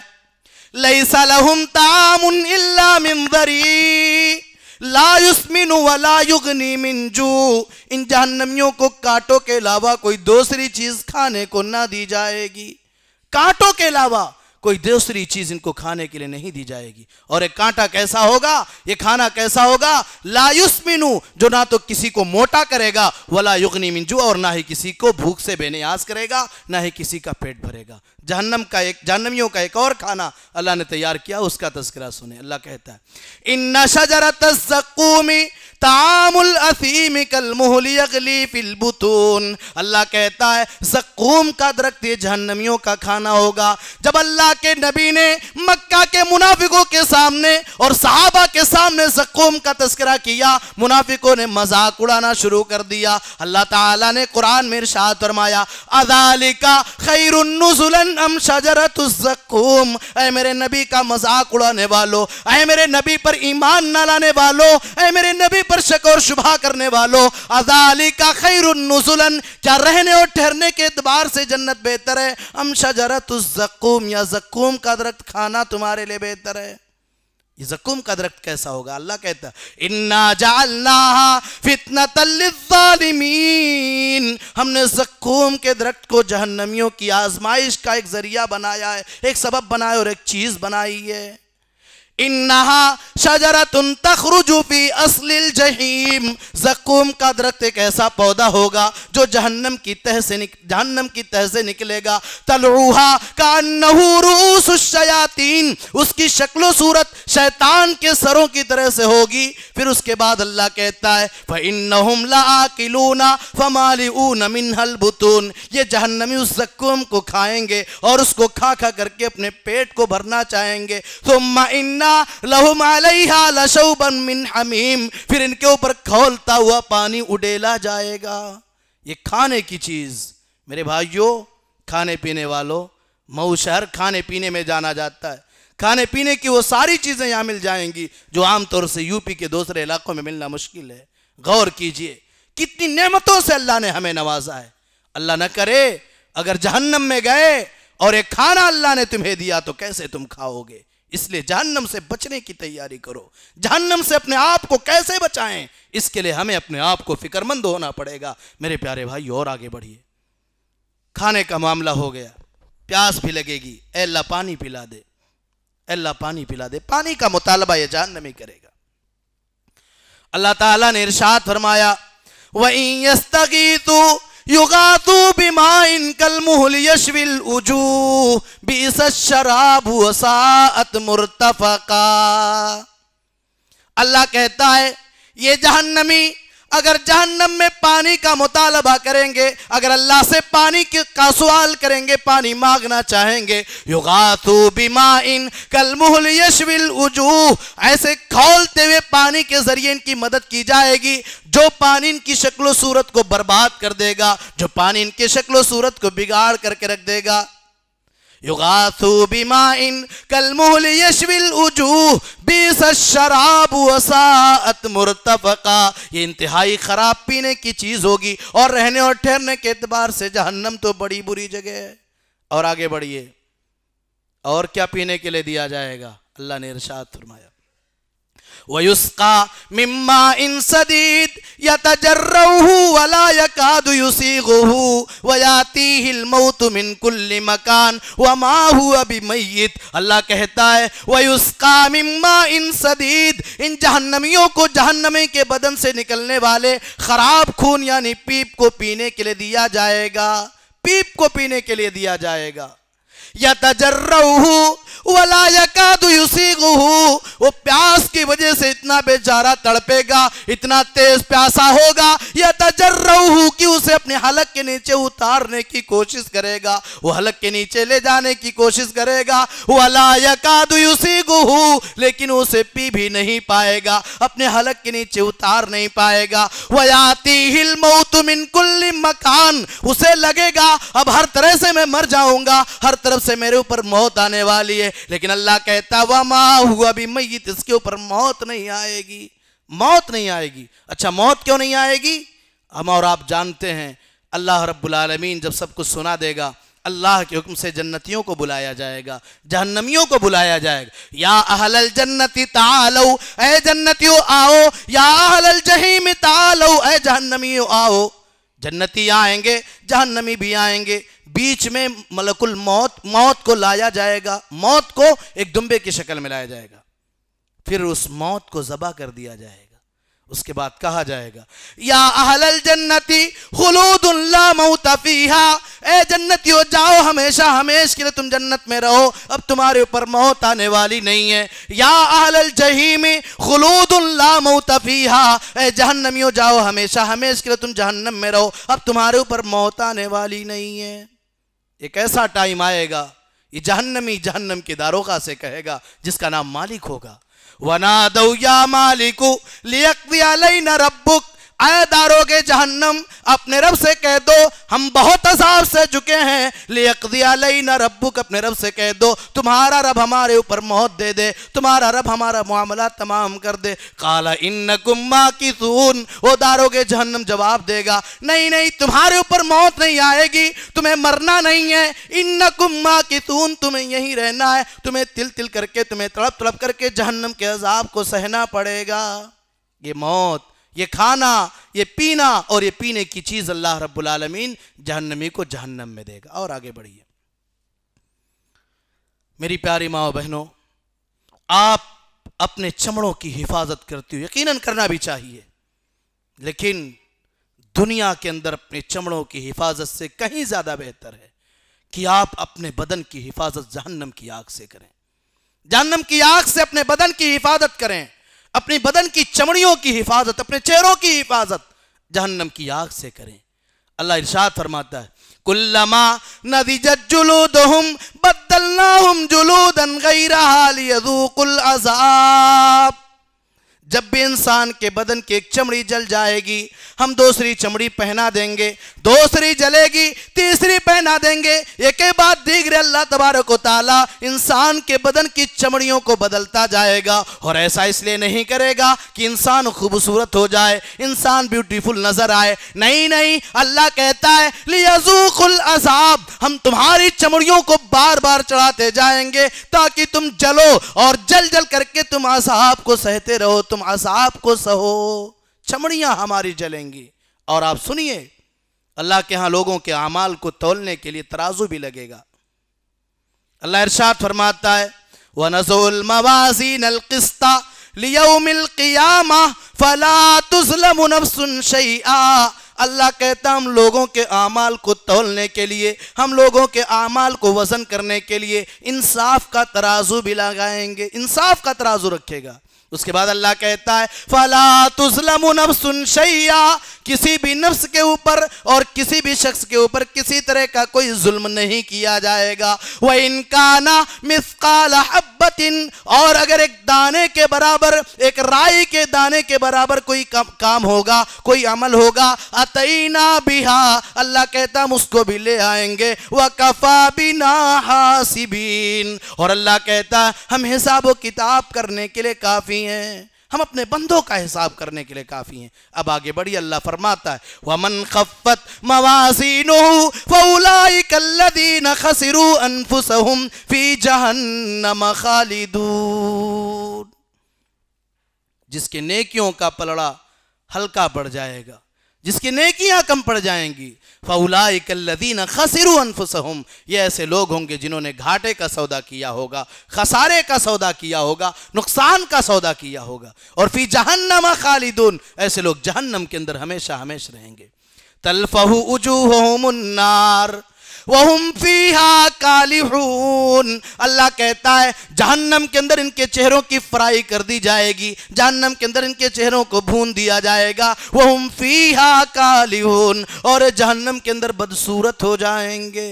लईसा लहुम तामुन इल्ला मिन दरी लायुस्मिनु वला युगनी मिंजू इन जहन्नमियों को कांटों के अलावा कोई दूसरी चीज खाने को ना दी जाएगी कांटों के अलावा कोई दूसरी चीज इनको खाने के लिए नहीं दी जाएगी और एक कांटा कैसा होगा ये खाना कैसा होगा लायुस मिनू जो ना तो किसी को मोटा करेगा वला युगनी मिंजू और ना ही किसी को भूख से बेनियाज करेगा ना ही किसी का पेट भरेगा जहन्नम का एक जहन्नमियों का एक और खाना अल्लाह ने तैयार किया उसका तस्करा सुने अल्लाह कहता है इन नशजर तस्कूमी तामुल असीम कल मुहली फिलबुतून अल्लाह कहता है जक्कूम का दरख्त जहन्नमियों का खाना होगा जब अल्लाह अल्लाह के नबी ने मक्का के मुनाफिकों के सामने और साहबा के सामने जक्ूम का तस्करा किया मुनाफिकों ने मजाक उड़ाना शुरू कर दिया अल्लाह ताला ने कुरान में इरशाद फरमाया अदालिका खैरुन्नुजुलन शजरतुज़क्कूम ऐ मेरे नबी का मजाक उड़ाने वालों ऐ मेरे नबी पर ईमान न लाने वालों ऐ मेरे नबी पर शक और शुभा करने वालों अदालिका खैरुन्नुजुलन क्या रहने और ठहरने के एतबार से जन्नत बेहतर है अम शजरतुज़क्कूम या जक्कूम का दरख्त खाना तुम्हारे लिए बेहतर है ये जक्कुम का दरख्त कैसा होगा अल्लाह कहता है इन्ना जालना फितना तलिमीन हमने जक्कुम के दरख्त को जहन्नमियों की आजमाइश का एक जरिया बनाया है एक सबब बनाया और एक चीज़ बनाई है इन्नहा शजरतुन असलिल जहीम का दरख्त एक ऐसा पौधा होगा जो जहन्नम की तह से जहन्नम की तह से निकलेगा का नहूरूसयातीन उसकी शक्लो सूरत शैतान के सरों की तरह से होगी फिर उसके बाद अल्लाह कहता है फ फमाली बुतून ये जहन्नमी उस जक्कूम को खाएंगे और उसको खा खा करके अपने पेट को भरना चाहेंगे तो इन वरना लहुम अलैहा मिन हमीम फिर इनके ऊपर खोलता हुआ पानी उडेला जाएगा ये खाने की चीज़ मेरे भाइयों खाने पीने वालों मऊ शहर खाने पीने में जाना जाता है खाने पीने की वो सारी चीज़ें यहां मिल जाएंगी जो आमतौर से यूपी के दूसरे इलाकों में मिलना मुश्किल है गौर कीजिए कितनी नेमतों से अल्लाह ने हमें नवाजा है अल्लाह न करे अगर जहन्नम में गए और एक खाना अल्लाह ने तुम्हें दिया तो कैसे तुम खाओगे इसलिए जहन्नम से बचने की तैयारी करो जहन्नम से अपने आप को कैसे बचाएं इसके लिए हमें अपने आप को फिक्रमंद होना पड़ेगा मेरे प्यारे भाई और आगे बढ़िए खाने का मामला हो गया प्यास भी लगेगी एल्ला पानी पिला दे अल्लाह पानी पिला दे पानी का मुतालबा यह ही करेगा अल्लाह ताला ने इरशाद फरमाया वही तू युगातु बिमा इनकल मुहल यशविल उजू बीस शराब वसात मुर्तफका अल्लाह कहता है ये जहन्नमी अगर जहन्नम में पानी का मुतालबा करेंगे अगर अल्लाह से पानी के का सवाल करेंगे पानी मांगना चाहेंगे यशविल ऐसे खोलते हुए पानी के जरिए इनकी मदद की जाएगी जो पानी इनकी शक्लो सूरत को बर्बाद कर देगा जो पानी इनकी शक्लो सूरत को बिगाड़ करके रख देगा युगासु बिमाइन कलमुल यशविल उजूह बीस शराब वसात मुरतफका ये इंतहाई ख़राब पीने की चीज़ होगी और रहने और ठहरने के अतबार से जहन्नम तो बड़ी बुरी जगह है और आगे बढ़िए और क्या पीने के लिए दिया जाएगा अल्लाह ने इरशाद फरमाया वयुस्का मिम्मा इन सदीद यतजर्रहु वला यकादु युसीगुहु वयातीहिल मौत मकान वमा हुआ बिमय्यत अल्लाह कहता है वयुस्का मिम्मा इन सदीद इन जहन्नमियों को जहन्नमी के बदन से निकलने वाले खराब खून यानी पीप को पीने के लिए दिया जाएगा पीप को पीने के लिए दिया जाएगा या तजर्रहू वो प्यास की वजह से इतना बेचारा तड़पेगा इतना तेज प्यासा होगा या तजर्रहु कि उसे अपने हलक के नीचे उतारने की कोशिश करेगा वो हलक के नीचे ले जाने की कोशिश करेगा वला दुयूसी गुहू लेकिन उसे पी भी नहीं पाएगा अपने हलक के नीचे उतार नहीं पाएगा वयाती हिल मौत इन कुल्ली मकान उसे लगेगा अब हर तरह से मैं मर जाऊंगा हर तरफ से मेरे ऊपर मौत आने वाली है लेकिन अल्लाह कहता वह माँ हुआ भी मई इसके ऊपर मौत नहीं आएगी मौत नहीं आएगी अच्छा मौत क्यों नहीं आएगी हम और आप जानते हैं अल्लाह रब्बुलमीन जब सब कुछ सुना देगा अल्लाह के हुक्म से जन्नतियों को बुलाया जाएगा जहन्नमियों को बुलाया जाएगा या अहल जन्नति तालो ए जन्नतियों आओ या अहल जहीम तालो ए जहन्नमियों आओ जन्नती यहाँ आएंगे जहन्नमी भी आएंगे बीच में मलकुल मौत मौत को लाया जाएगा मौत को एक दुम्बे की शक्ल में लाया जाएगा फिर उस मौत को जबा कर दिया जाएगा उसके बाद कहा जाएगा या अहलल जन्नती खुलूदुल्ला मऊतफीहा ए हो जाओ हमेशा हमेश के लिए तुम जन्नत में रहो अब तुम्हारे ऊपर मौत आने वाली नहीं है या अहलल जहीमी खुलूदुल्ला मऊतफीहा ए जहन्नमियो जाओ हमेशा हमेश के लिए तुम जहन्नम में रहो अब तुम्हारे ऊपर मौत आने वाली नहीं है एक ऐसा टाइम आएगा ये जहन्नमी जहन्नम के दारोगा से कहेगा जिसका नाम मालिक होगा వనాదౌ మాలికు లియక్వి అలైన రబ్బుక్ आयदारों दारोगे जहन्नम अपने रब से कह दो हम बहुत अजाब से झुके हैं लियकदिया लई ना अपने रब से कह दो तुम्हारा रब हमारे ऊपर मौत दे दे तुम्हारा रब हमारा मामला तमाम कर दे काला इन गुम्मा की सून वो दारोगे जहन्नम जवाब देगा नहीं नहीं तुम्हारे ऊपर मौत नहीं आएगी तुम्हें मरना नहीं है इन गुम्मा की सून तुम्हें यहीं रहना है तुम्हें तिल तिल करके तुम्हें तड़प तड़प करके जहन्नम के अजाब को सहना पड़ेगा ये मौत ये खाना ये पीना और ये पीने की चीज़ अल्लाह रब्बुल रबालमीन जहन्नमी को जहन्नम में देगा और आगे बढ़िए मेरी प्यारी माओ बहनों आप अपने चमड़ों की हिफाजत करती हो यकीनन करना भी चाहिए लेकिन दुनिया के अंदर अपने चमड़ों की हिफाजत से कहीं ज़्यादा बेहतर है कि आप अपने बदन की हिफाजत जहन्नम की आग से करें जहन्नम की आग से अपने बदन की हिफाजत करें अपने बदन की चमड़ियों की हिफाजत अपने चेहरों की हिफाजत जहन्नम की आग से करें अल्लाह इरशाद फरमाता है कुल्लमा नदीजत जुलूदहुम बदलनाहुम जुलूदन गैरा अजाब जब भी इंसान के बदन की एक चमड़ी जल जाएगी हम दूसरी चमड़ी पहना देंगे दूसरी जलेगी तीसरी पहना देंगे एक ही बात दीगरे अल्लाह तबारक ताला इंसान के बदन की चमड़ियों को बदलता जाएगा और ऐसा इसलिए नहीं करेगा कि इंसान खूबसूरत हो जाए इंसान ब्यूटीफुल नजर आए नहीं नहीं अल्लाह कहता है लियाजूकुल अजाब हम तुम्हारी चमड़ियों को बार बार चढ़ाते जाएंगे ताकि तुम जलो और जल जल करके तुम असाब को सहते रहो तुम असाब को सहो चमड़ियां हमारी जलेंगी और आप सुनिए अल्लाह के यहां लोगों के अमाल को तोलने के लिए तराजू भी लगेगा अल्लाह इरशाद फरमाता है वह नजोल मवाजी नलकिस्ता लियमिलकियामा फला अल्लाह कहता हम लोगों के अमाल को तोलने के लिए हम लोगों के अमाल को वजन करने के लिए इंसाफ का तराजू भी लगाएंगे इंसाफ का तराजू रखेगा उसके बाद अल्लाह कहता है फला तुजलम नफसुन शैया किसी भी नफ्स के ऊपर और किसी भी शख्स के ऊपर किसी तरह का कोई जुल्म नहीं किया जाएगा वह ना मिसकाल और अगर एक दाने के बराबर एक राय के दाने के बराबर कोई काम, काम होगा कोई अमल होगा अतना बिहा अल्लाह कहता हम उसको भी ले आएंगे वह कफा बिना हासिबीन और अल्लाह कहता हम हिसाब किताब करने के लिए काफ़ी हैं हम अपने बंदों का हिसाब करने के लिए काफ़ी हैं अब आगे बढ़िए अल्लाह फरमाता है वमन खफ़त मवासी फी जहन्नम खालिदून जिसके नेकियों का पलड़ा हल्का पड़ जाएगा जिसकी नेकियां कम पड़ जाएंगी फ़ौला कल्लदीन अनफुसहम ये ऐसे लोग होंगे जिन्होंने घाटे का सौदा किया होगा खसारे का सौदा किया होगा नुकसान का सौदा किया होगा और फिर जहन्नम खालिदून ऐसे लोग जहन्नम के अंदर हमेशा हमेशा रहेंगे तलफ़हू उजू होमुन्नार वहम फीहा कालिहून अल्लाह कहता है जहन्नम के अंदर इनके चेहरों की फ्राई कर दी जाएगी जहन्नम के अंदर इनके चेहरों को भून दिया जाएगा वहम फीहा कालिहून और जहन्नम के अंदर बदसूरत हो जाएंगे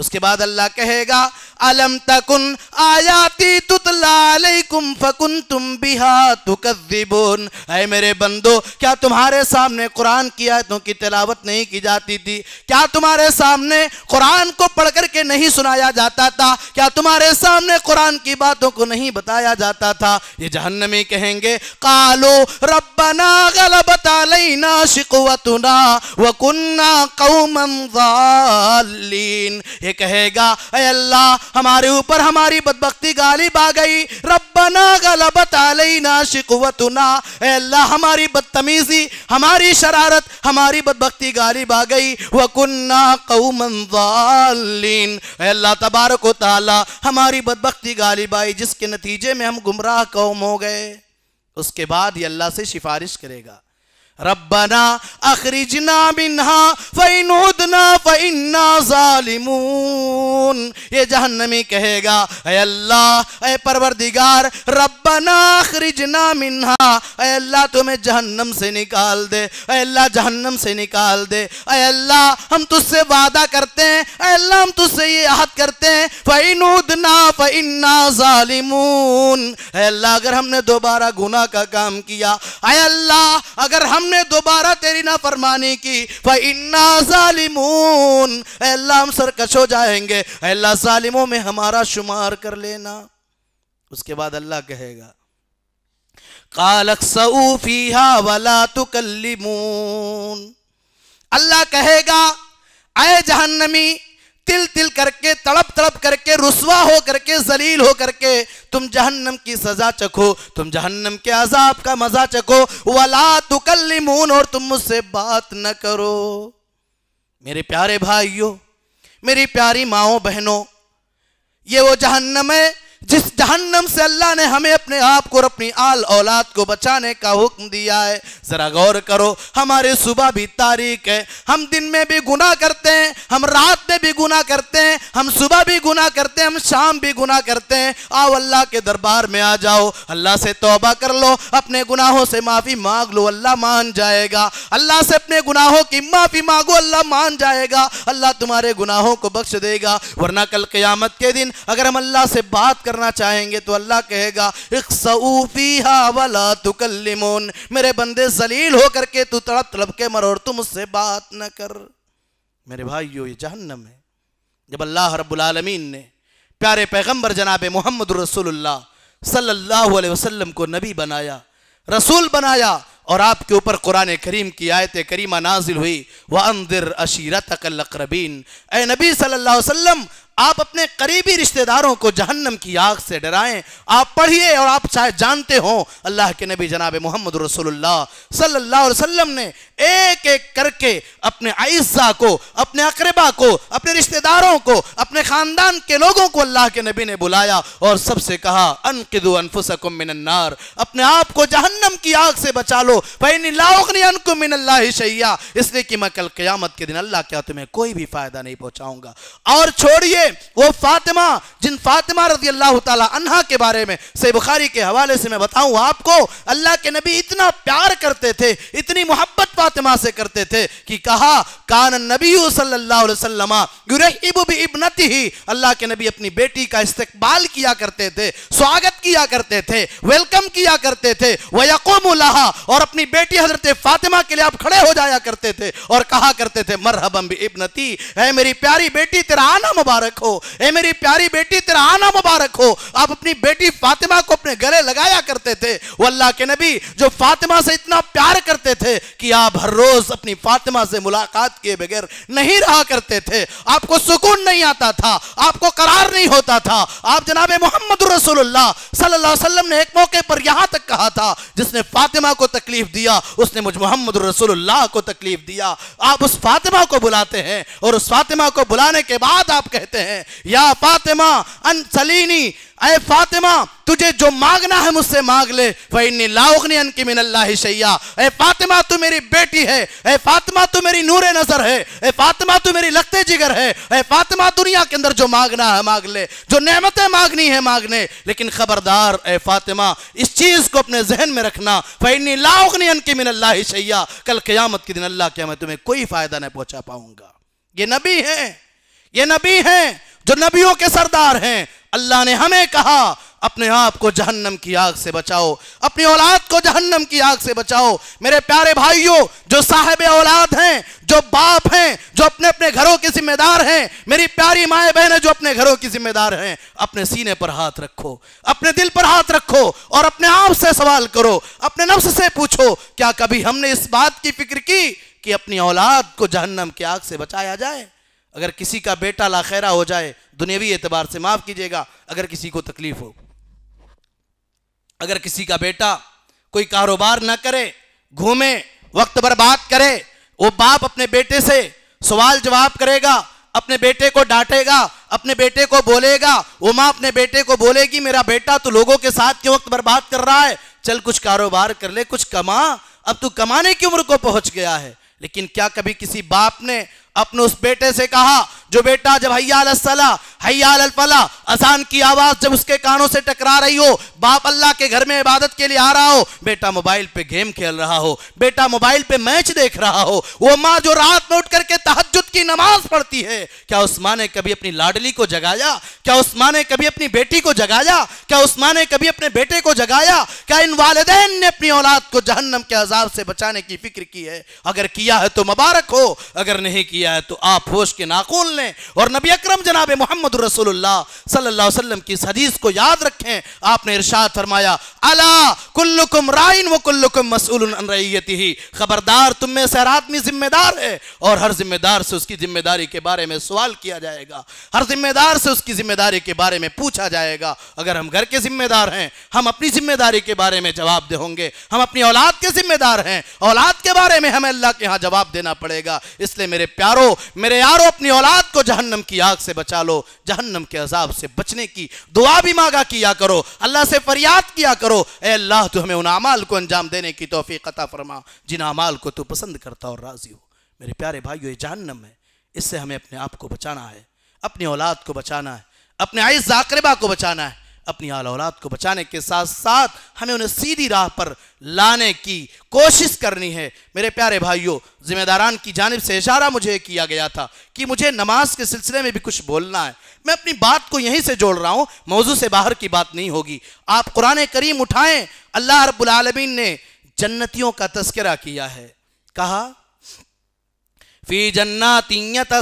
उसके बाद अल्लाह कहेगा अलम तकुन आयाती तुतलाकुम फकुन तुम बिहा तुकदिबुन अरे मेरे बंदो क्या तुम्हारे सामने कुरान की आयतों की तिलावत नहीं की जाती थी क्या तुम्हारे सामने कुरान को पढ़ करके नहीं सुनाया जाता था क्या तुम्हारे सामने कुरान की बातों को नहीं बताया जाता था ये जहन्नमी कहेंगे कालो रबना लई ना शिकवतुना वकुन्ना कुन्ना ये कहेगा अल्लाह हमारे ऊपर हमारी बदबकती गालिब आ गई रब्बना गलबत ना शिकवतना अल्लाह हमारी बदतमीजी हमारी शरारत हमारी बदबकती गालिब आ गई व कुन्ना कौमन जालिन अल्लाह तबारक ताला हमारी बदबकती गालिब आई जिसके नतीजे में हम गुमराह कौम हो गए उसके बाद ये अल्लाह से सिफारिश करेगा रब्बना अखरिजना मिनहा उदना फ़ैन्ना ज़ालिमून ये जहन्नमी कहेगा अय अल्लाह अय परवरदिगार रब्बना अखरिजना मिन्हा अय अल्लाह तुम्हें जहन्नम से निकाल दे अय अल्लाह जहन्नम से निकाल दे अय अल्लाह हम तुझसे वादा करते हैं अय अल्लाह हम तुझसे ये आहत करते हैं उदना फ़ैन्ना ज़ालिमून अय अल्लाह अगर हमने दोबारा गुनाह का काम किया अय अल्लाह अगर हम हमने दोबारा तेरी ना फरमानी की इन्ना सालिमून अल्लाह हम सरकश हो जाएंगे अल्लाह सालिमों में हमारा शुमार कर लेना उसके बाद अल्लाह कहेगा कालक सऊफीहा वला तुकल्लिमून अल्लाह कहेगा अय जहन्नमी तिल तिल करके तड़प तड़प करके रुसवा हो करके जलील हो करके तुम जहन्नम की सजा चखो तुम जहन्नम के अजाब का मजा चखो वला मून और तुम मुझसे बात न करो मेरे प्यारे भाइयों मेरी प्यारी माओ बहनों ये वो जहन्नम है जिस जहन्नम से अल्लाह ने हमें अपने आप को और अपनी आल औलाद को बचाने का हुक्म दिया है ज़रा गौर करो हमारे सुबह भी तारीख है हम दिन में भी गुनाह करते हैं हम रात में भी गुनाह करते हैं हम सुबह भी गुनाह करते हैं हम शाम भी गुनाह करते हैं आओ अल्लाह के दरबार में आ जाओ अल्लाह से तोबा कर लो अपने गुनाहों से माफ़ी मांग लो अल्लाह मान जाएगा अल्लाह से अपने गुनाहों की माफ़ी मांगो अल्लाह मान जाएगा अल्लाह तुम्हारे गुनाहों को बख्श देगा वरना कल क्यामत के दिन अगर हम अल्लाह से बात कर करना चाहेंगे तो अल्लाह कहेगा इकसऊफीहा वला तुकल्लिमून मेरे बंदे जलील होकर के तू तड़प तड़प के मरो और तू मुझसे बात न कर मेरे भाइयों ये जहन्नम है जब अल्लाह रब्लमीन ने प्यारे पैगंबर जनाब मोहम्मद रसोल्ला सल्लल्लाहु अलैहि वसल्लम को नबी बनाया रसूल बनाया और आपके ऊपर कुरान करीम की आयत करीमा नाजिल हुई वह अंदिर अशीरत अकलकरबीन ए नबी सल्लल्लाहु अलैहि वसल्लम आप अपने करीबी रिश्तेदारों को जहन्नम की आग से डराएं आप पढ़िए और आप चाहे जानते हो अल्लाह के नबी जनाब मोहम्मद रसोल्ला सल्लाम ने एक एक करके अपने आयसा को अपने अकरबा को अपने रिश्तेदारों को अपने ख़ानदान के लोगों को अल्लाह के नबी ने बुलाया और सबसे कहा अनकदो अनफुसकुम मिनन्नार अपने आप को जहन्नम की आग से बचा लो भाई लाउनी मिनल्ला इसलिए कि मैं कल क्यामत के दिन अल्लाह क्या तुम्हें कोई भी फ़ायदा नहीं पहुँचाऊँगा और छोड़िए है वो फातिमा जिन फातिमा रजी अल्लाह तहा के बारे में से बुखारी के हवाले से मैं बताऊं आपको अल्लाह के नबी इतना प्यार करते थे इतनी मोहब्बत फातिमा से करते थे कि कहा कान नबी सल्लाम इबनती ही अल्लाह के नबी अपनी बेटी का इस्तेबाल किया करते थे स्वागत किया करते थे वेलकम किया करते थे वह यकोम और अपनी बेटी हजरत फातिमा के लिए आप खड़े हो जाया करते थे और कहा करते थे मरहबम इबनती है मेरी प्यारी बेटी तेरा आना मुबारक मुबारक हो ए मेरी प्यारी बेटी तेरा आना मुबारक हो आप अपनी बेटी फातिमा को अपने गले लगाया करते थे वो अल्लाह के नबी जो फातिमा से इतना प्यार करते थे कि आप हर रोज अपनी फातिमा से मुलाकात किए बगैर नहीं रहा करते थे आपको सुकून नहीं आता था आपको करार नहीं होता था आप जनाब मोहम्मद रसोल्ला सल्लाम ने एक मौके पर यहां तक कहा था जिसने फातिमा को तकलीफ दिया उसने मुझ मोहम्मद रसोल्ला को तकलीफ दिया आप उस फातिमा को बुलाते हैं और उस फातिमा को बुलाने के बाद आप कहते हैं हैं या फातिमा अन सलीनी अरे फातिमा तुझे जो मांगना है मुझसे मांग ले वही लाउनी अन की मिनल्ला शैया अरे फातिमा तू मेरी बेटी है अरे फातिमा तू मेरी नूर नजर है अरे फातिमा तू मेरी लगते जिगर है अरे फातिमा दुनिया के अंदर जो मांगना है मांग ले जो नेमतें मांगनी है मांगने लेकिन खबरदार अय फातिमा इस चीज को अपने जहन में रखना वही लाउनी अन की मिनल्ला शैया कल क्यामत के दिन अल्लाह क्या मैं तुम्हें कोई फायदा नहीं पहुंचा पाऊंगा ये नबी है ये नबी हैं जो नबियों के सरदार हैं अल्लाह ने हमें कहा अपने आप को जहन्नम की आग से बचाओ अपनी औलाद को जहन्नम की आग से बचाओ मेरे प्यारे भाइयों जो साहेब औलाद हैं जो बाप हैं जो अपने अपने घरों के जिम्मेदार हैं मेरी प्यारी माए बहन जो अपने घरों की जिम्मेदार हैं अपने सीने पर हाथ रखो अपने दिल पर हाथ रखो और अपने आप से सवाल करो अपने नफ्स से पूछो क्या कभी हमने इस बात की फिक्र की कि अपनी औलाद को जहन्नम की आग से बचाया जाए अगर किसी का बेटा लाखेरा हो जाए दुनियावी एतबार से माफ़ कीजिएगा अगर किसी को तकलीफ़ हो अगर किसी का बेटा कोई कारोबार ना करे घूमे वक्त बर्बाद करे वो बाप अपने बेटे से सवाल जवाब करेगा अपने बेटे को डांटेगा अपने बेटे को बोलेगा वो माँ अपने बेटे को बोलेगी मेरा बेटा तो लोगों के साथ क्यों वक्त बर्बाद कर रहा है चल कुछ कारोबार कर ले कुछ कमा अब तू कमाने की उम्र को पहुंच गया है लेकिन क्या कभी किसी बाप ने अपने उस बेटे से कहा जो बेटा जब हयाल असला अजान की आवाज जब उसके कानों से टकरा रही हो बाप अल्लाह के घर में इबादत के लिए आ रहा हो बेटा मोबाइल पे गेम खेल रहा हो बेटा मोबाइल पे मैच देख रहा हो वो माँ जो रात में उठ करके तहजुद की नमाज पढ़ती है क्या उस माँ ने कभी अपनी लाडली को जगाया क्या उस माँ ने कभी अपनी बेटी को जगाया क्या उस माँ ने कभी अपने बेटे को जगाया क्या इन वाले ने अपनी औलाद को जहन्नम के अजाब से बचाने की फिक्र की है अगर किया है तो मुबारक हो अगर नहीं किया दिया है तो आप होश के नाखून लें और नबी अक्रम जनाब मोहम्मद रसोल्ला सल्ला वसलम की हदीस को याद रखें आपने इर्शाद फरमाया अला कुल्लुकुम राइन व कुल्लुकुम मसूल ही खबरदार तुम में से हर आदमी जिम्मेदार है और हर जिम्मेदार से उसकी जिम्मेदारी के बारे में सवाल किया जाएगा हर जिम्मेदार से उसकी जिम्मेदारी के बारे में पूछा जाएगा अगर हम घर के जिम्मेदार हैं हम अपनी जिम्मेदारी के बारे में जवाब दे होंगे हम अपनी औलाद के जिम्मेदार हैं औलाद के बारे में हमें अल्लाह के यहाँ जवाब देना पड़ेगा इसलिए मेरे प्यार मारो मेरे यारो अपनी औलाद को जहन्नम की आग से बचा लो जहन्नम के अजाब से बचने की दुआ भी मांगा किया करो अल्लाह से फरियाद किया करो ए अल्लाह तो हमें उन अमाल को अंजाम देने की तोफ़ी कता फरमा जिन अमाल को तू पसंद करता और राज़ी हो मेरे प्यारे भाई ये जहन्नम है इससे हमें अपने आप को बचाना है अपनी औलाद को बचाना है अपने आइस जाकरबा को बचाना है अपनी आल औलाद को बचाने के साथ साथ हमें उन्हें सीधी राह पर लाने की कोशिश करनी है मेरे प्यारे भाइयों जिम्मेदारान की जानब से इशारा मुझे किया गया था कि मुझे नमाज के सिलसिले में भी कुछ बोलना है मैं अपनी बात को यहीं से जोड़ रहा हूँ मौजू से बाहर की बात नहीं होगी आप कुरान करीम उठाएं अल्लाह रबालमीन ने जन्नतियों का तस्करा किया है कहा फी जन्नातियत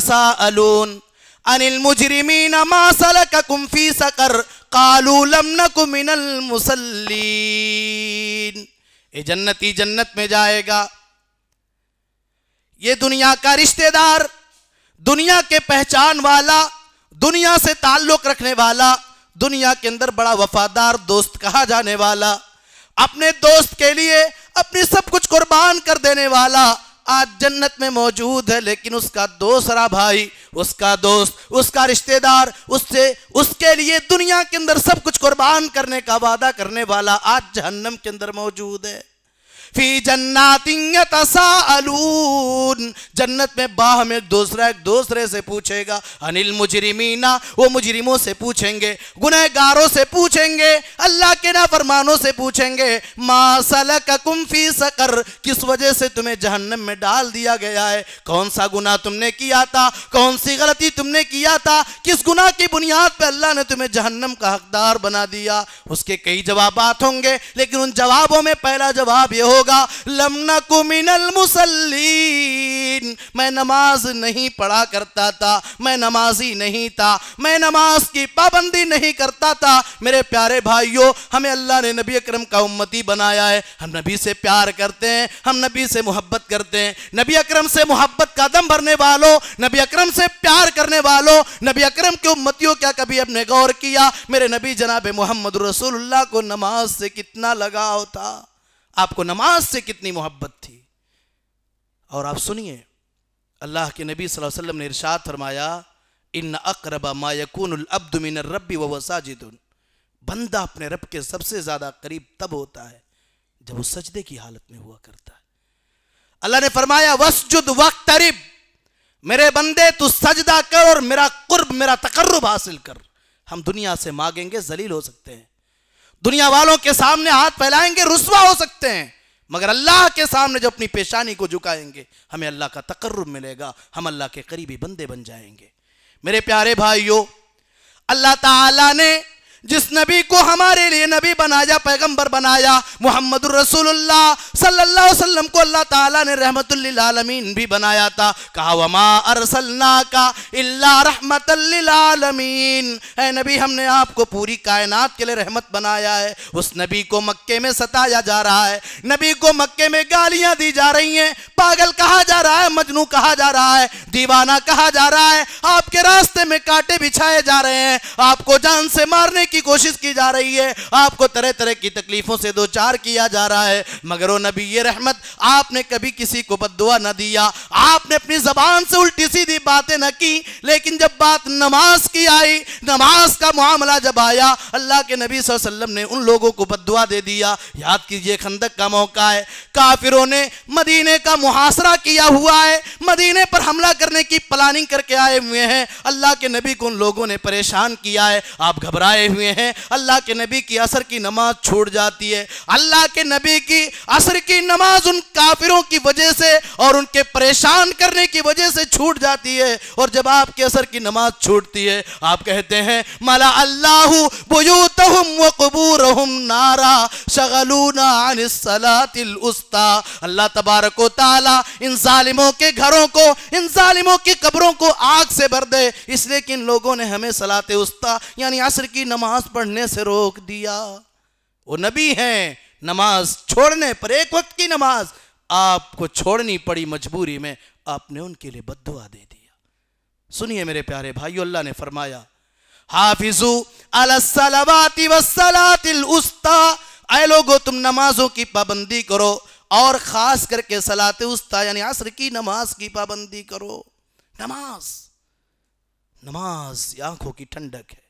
अनिल मुजरिमीन मा सलककुम कुम्फी सकर कालूलम नकुमिनल मुसल्लीन ये जन्नत ही जन्नत में जाएगा ये दुनिया का रिश्तेदार दुनिया के पहचान वाला दुनिया से ताल्लुक रखने वाला दुनिया के अंदर बड़ा वफादार दोस्त कहा जाने वाला अपने दोस्त के लिए अपनी सब कुछ कुर्बान कर देने वाला आज जन्नत में मौजूद है लेकिन उसका दूसरा भाई उसका दोस्त उसका रिश्तेदार उससे उसके लिए दुनिया के अंदर सब कुछ कुर्बान करने का वादा करने वाला आज जहन्नम के अंदर मौजूद है फी जन्नातियत जन्नत में बाह में एक दूसरा एक दूसरे से पूछेगा अनिल मुजरिमीना वो मुजरिमों से पूछेंगे गुनहगारों से पूछेंगे अल्लाह के ना फरमानों से पूछेंगे मासल फी सकर किस वजह से तुम्हें जहन्नम में डाल दिया गया है कौन सा गुना तुमने किया था कौन सी गलती तुमने किया था किस गुना की बुनियाद पर अल्लाह ने तुम्हें जहन्नम का हकदार बना दिया उसके कई जवाब होंगे लेकिन उन जवाबों में पहला जवाब यह होगा होगा लमना मिनल मुसलिन मैं नमाज नहीं पढ़ा करता था मैं नमाजी नहीं था मैं नमाज की पाबंदी नहीं करता था मेरे प्यारे भाइयों हमें अल्लाह ने नबी अकरम का उम्मती बनाया है हम नबी से प्यार करते हैं हम नबी से मोहब्बत करते हैं नबी अकरम से मोहब्बत का दम भरने वालों नबी अक्रम से प्यार करने वालों नबी अक्रम की उम्मतियों क्या कभी आपने गौर किया मेरे नबी जनाब मोहम्मद रसूलुल्लाह को नमाज से कितना लगाव था आपको नमाज से कितनी मोहब्बत थी और आप सुनिए अल्लाह के नबी सल्लल्लाहु अलैहि वसल्लम ने इरशाद फरमाया इन अकरबा मायकून अब्दमिन रबी व बंदा अपने रब के सबसे ज़्यादा करीब तब होता है जब वो सजदे की हालत में हुआ करता है अल्लाह ने फरमाया वसजुद वक्तरिब मेरे बंदे तू सजदा कर और मेरा कुर्ब मेरा तकर्रब हासिल कर हम दुनिया से मांगेंगे जलील हो सकते हैं दुनिया वालों के सामने हाथ फैलाएंगे रुसवा हो सकते हैं मगर अल्लाह के सामने जो अपनी पेशानी को झुकाएंगे हमें अल्लाह का तकर्र मिलेगा हम अल्लाह के करीबी बंदे बन जाएंगे मेरे प्यारे भाइयों अल्लाह ताला ने जिस नबी को हमारे लिए नबी बनाया पैगंबर बनाया मोहम्मद रसूलुल्लाह सल्लल्लाहु अलैहि वसल्लम को अल्लाह ताला ने रहमतुल्लिल आलमीन भी बनाया था कहा अरसलना का इल्ला रहमत आलमीन है नबी हमने आपको पूरी कायनात के लिए रहमत बनाया है उस नबी को मक्के में सताया जा रहा है नबी को मक्के में गालियां दी जा रही हैं पागल कहा जा रहा है मजनू कहा जा रहा है दीवाना कहा जा रहा है आपके रास्ते में कांटे बिछाए जा रहे हैं आपको जान से मारने की कोशिश की जा रही है आपको तरह तरह की तकलीफों से दो चार किया जा रहा है मगर वो नबी ये रहमत आपने कभी किसी को बदुआ ना दिया आपने अपनी जबान से उल्टी सीधी बातें ना की लेकिन जब बात नमाज की आई नमाज का मामला जब आया अल्लाह के नबी वसल्लम ने उन लोगों को बदुआ दे दिया याद कीजिए खंदक का मौका है काफिरों ने मदीने का मुहासरा किया हुआ है मदीने पर हमला करने की प्लानिंग करके आए हुए हैं अल्लाह के नबी को उन लोगों ने परेशान किया है आप घबराए हुए हुए हैं अल्लाह के नबी की असर की नमाज छूट जाती है अल्लाह के नबी की असर की नमाज उन काफिरों की वजह से और उनके परेशान करने की वजह से छूट जाती है और जब आपके असर की नमाज छूटती है आप कहते हैं माला अल्लाह बुयूतहुम नारा शगलूना अल्लाह तबारक ताला इन जालिमों के घरों को इन जालिमों की कब्रों को आग से भर दे इसलिए कि इन लोगों ने हमें सलाते उस्ता यानी असर की नमाज नमाज पढ़ने से रोक दिया वो नबी हैं नमाज छोड़ने पर एक वक्त की नमाज आपको छोड़नी पड़ी मजबूरी में आपने उनके लिए बदुआ दे दिया सुनिए मेरे प्यारे भाई अल्लाह ने फरमाया हाफिजू अलसलवाती आए लोगो तुम नमाजों की पाबंदी करो और खास करके सलात उस्ता यानी असर की नमाज की पाबंदी करो नमाज नमाज आंखों की ठंडक है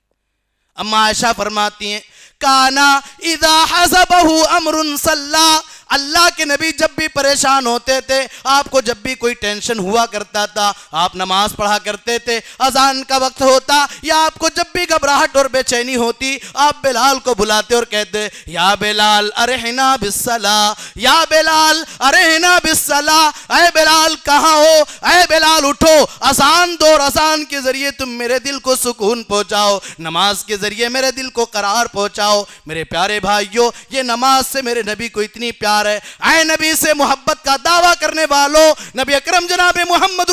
अम्मा आयशा फरमाती हैं काना इदा हजबहू अमरुन सल्ला अल्लाह के नबी जब भी परेशान होते थे आपको जब भी कोई टेंशन हुआ करता था आप नमाज पढ़ा करते थे अजान का वक्त होता या आपको जब भी घबराहट और बेचैनी होती आप बिलाल को बुलाते और कहते या बेलाल अरे हिना बिस्सला या बिलाल अरे हिना बिस्सला अरे बिलाल कहाँ हो अरे बिलाल उठो आसान दो और आसान के जरिए तुम मेरे दिल को सुकून पहुंचाओ नमाज के जरिए मेरे दिल को करार पहुंचाओ मेरे प्यारे भाइयों ये नमाज से मेरे नबी को इतनी प्यार है आए नबी से मोहब्बत का दावा करने वालों नबी अक्रम जनाब मोहम्मद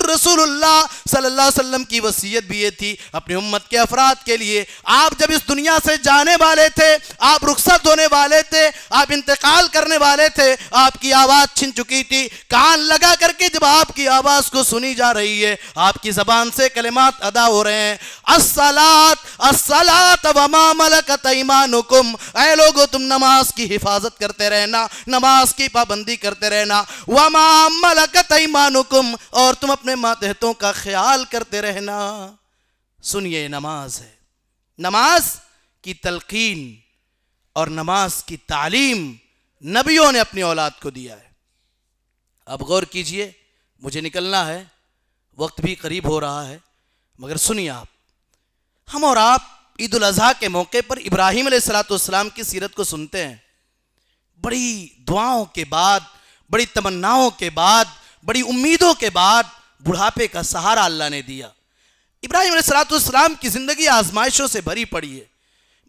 सल्लाम की वसीयत भी ये थी अपनी उम्मत के अफराद के लिए आप जब इस दुनिया से जाने वाले थे आप रुखसत होने वाले थे आप इंतकाल करने वाले थे आपकी आवाज़ छिन चुकी थी कान लगा करके जब आपकी आवाज़ को सुनी जा रही है आपकी जबान से कलेमात अदा हो रहे हैं असलात असलात वमा मलकत ईमानुकुम ऐ लोगो तुम नमाज की हिफाजत करते रहना नमाज नमाज की पाबंदी करते रहना वमा और तुम अपने मातहतों का ख्याल करते रहना सुनिए नमाज है नमाज की तलकीन और नमाज की तालीम नबियों ने अपनी औलाद को दिया है अब गौर कीजिए मुझे निकलना है वक्त भी करीब हो रहा है मगर सुनिए आप हम और आप ईद उल अजहा के मौके पर इब्राहिम सलाम की सीरत को सुनते हैं बड़ी दुआओं के बाद बड़ी तमन्नाओं के बाद बड़ी उम्मीदों के बाद बुढ़ापे का सहारा अल्लाह ने दिया इब्राहिम सलातम की ज़िंदगी आजमाइशों से भरी पड़ी है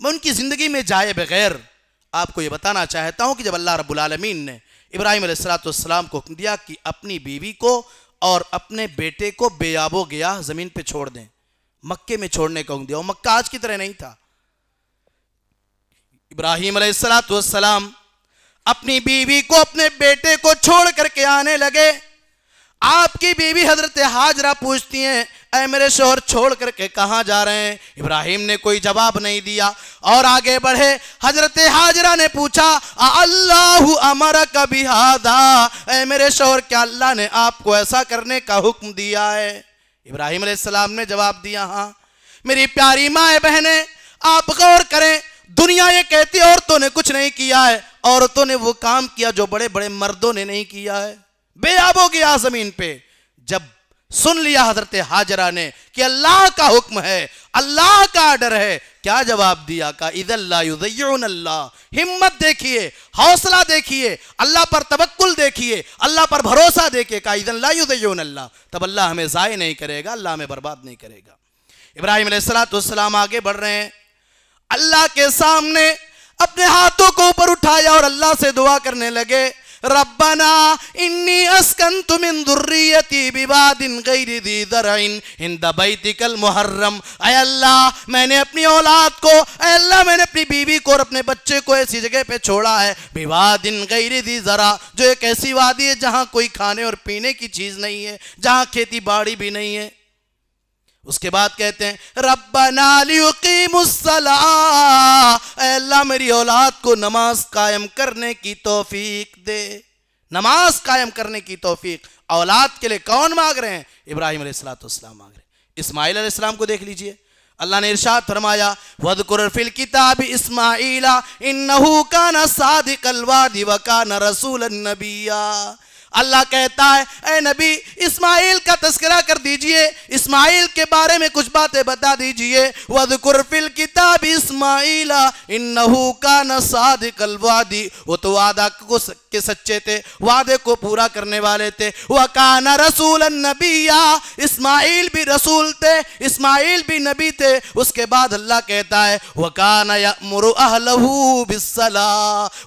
मैं उनकी ज़िंदगी में जाए बगैर आपको ये बताना चाहता हूँ कि जब अल्लाह रबालमीन ने इब्राहिम सलातम को हुक्म दिया कि अपनी बीवी को और अपने बेटे को बेयाबो गया ज़मीन पर छोड़ दें मक्के में छोड़ने का हुक्म दिया और मक्का आज की तरह नहीं था इब्राहिम सलातम अपनी बीवी को अपने बेटे को छोड़ करके आने लगे आपकी बीवी हजरत हाजरा पूछती हैं ऐ मेरे शोहर छोड़ करके कहाँ जा रहे हैं इब्राहिम ने कोई जवाब नहीं दिया और आगे बढ़े हजरत हाजरा ने पूछा अल्लाह अमर कभी हादा ऐ मेरे शोहर क्या अल्लाह ने आपको ऐसा करने का हुक्म दिया है इब्राहिम सलाम ने जवाब दिया हाँ मेरी प्यारी माए बहने आप गौर करें दुनिया ये कहती औरतों ने कुछ नहीं किया है औरतों ने वो काम किया जो बड़े बड़े मर्दों ने नहीं किया है बेआब हो गया जमीन पे जब सुन लिया हजरत हाजरा ने कि अल्लाह का हुक्म है अल्लाह का आर्डर है क्या जवाब दिया का अल्लाह हिम्मत देखिए हौसला देखिए अल्लाह पर तबक्ल देखिए अल्लाह पर भरोसा देखिए का अल्लाह तब अल्लाह हमें ज़ाय नहीं करेगा अल्लाह हमें बर्बाद नहीं करेगा इब्राहिम सलाम आगे बढ़ रहे हैं अल्लाह के सामने अपने हाथों को ऊपर उठाया और अल्लाह से दुआ करने लगे रबना इन्नी अस्कन तुम इन दुर्रियती विवादिन गई दी दरइन मुहर्रम अल्लाह मैंने अपनी औलाद को अल्लाह मैंने अपनी बीवी को और अपने बच्चे को ऐसी जगह पे छोड़ा है विवाद इन गई दी ज़रा जो एक ऐसी वादी है जहां कोई खाने और पीने की चीज़ नहीं है जहां खेती बाड़ी भी नहीं है उसके बाद कहते हैं रब्बना मेरी औलाद को नमाज कायम करने की तोफीक दे नमाज कायम करने की तोफीक औलाद के लिए कौन मांग रहे हैं इब्राहिम सलाम मांग रहे हैं इस्माइल सलाम को देख लीजिए अल्लाह ने इरशाद फरमाया वदकुरफिल किताब इस्माइला इन्नहू काना सादिकल वादी दिवका न रसूलन नबिया अल्लाह कहता है ए नबी इस्माइल का तस्करा कर दीजिए इस्माइल के बारे में कुछ बातें बता दीजिए वदकुरफिल किताब इस्माइला इन्नहू का नसाद कलवादी वो तो वादा को के सच्चे थे वादे को पूरा करने वाले थे वह काना रसूल नबिया इस्माइल भी रसूल थे इस्माइल भी नबी थे उसके बाद अल्लाह कहता है वह काना मुरहू बिसला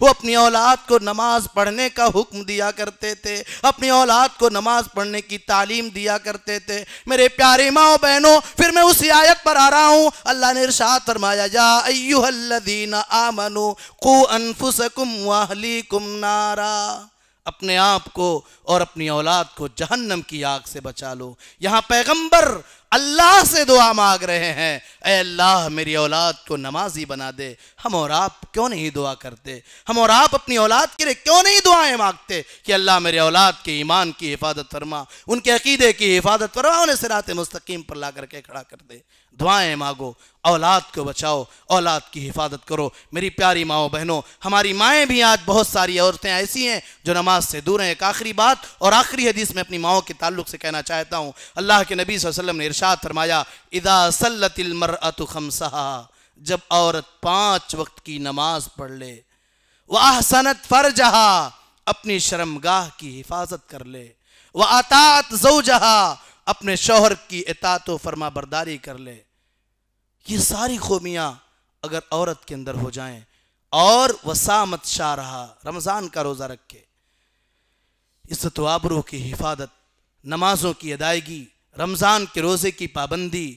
वो अपनी औलाद को नमाज पढ़ने का हुक्म दिया करते थे थे अपनी औलाद को नमाज पढ़ने की तालीम दिया करते थे मेरे प्यारे माओ बहनों फिर मैं उस आयत पर आ रहा हूँ अल्लाह ने इरशाद फरमाया जा अयुहल्लदीन आमनु कु अनफुसकुम वाहलीकुम नारा अपने आप को और अपनी औलाद को जहन्नम की आग से बचा लो यहाँ पैगंबर अल्लाह से दुआ मांग रहे हैं अल्लाह मेरी औलाद को नमाजी बना दे हम और आप क्यों नहीं दुआ करते हम और आप अपनी औलाद के लिए क्यों नहीं दुआएं मांगते कि अल्लाह मेरे औलाद के ईमान की हिफाजत फरमा उनके अकीदे की हिफाजत फरमा उन्हें सिरात मुस्तकीम पर ला करके खड़ा कर दे दुआएं मांगो औलाद को बचाओ औलाद की हिफाजत करो मेरी प्यारी माओ बहनों हमारी माएँ भी आज बहुत सारी औरतें ऐसी हैं जो नमाज से दूर हैं एक आखिरी बात और आखिरी हदीस में अपनी माओ के ताल्लुक से कहना चाहता हूँ अल्लाह के नबी वसल्लम ने इरशाद फरमाया इदा सल्लतिलमर जब औरत पाँच वक्त की नमाज पढ़ ले वह सनत फरजहा अपनी शर्मगाह की हिफाजत कर ले वह आतात जहा अपने शोहर की एतात फरमा बरदारी कर ले ये सारी खूबियाँ अगर औरत के अंदर हो जाएं और वसामत शाह रहा रमज़ान का रोज़ा रखे इज्जत तो आबरू की हिफाजत नमाजों की अदायगी रमज़ान के रोज़े की पाबंदी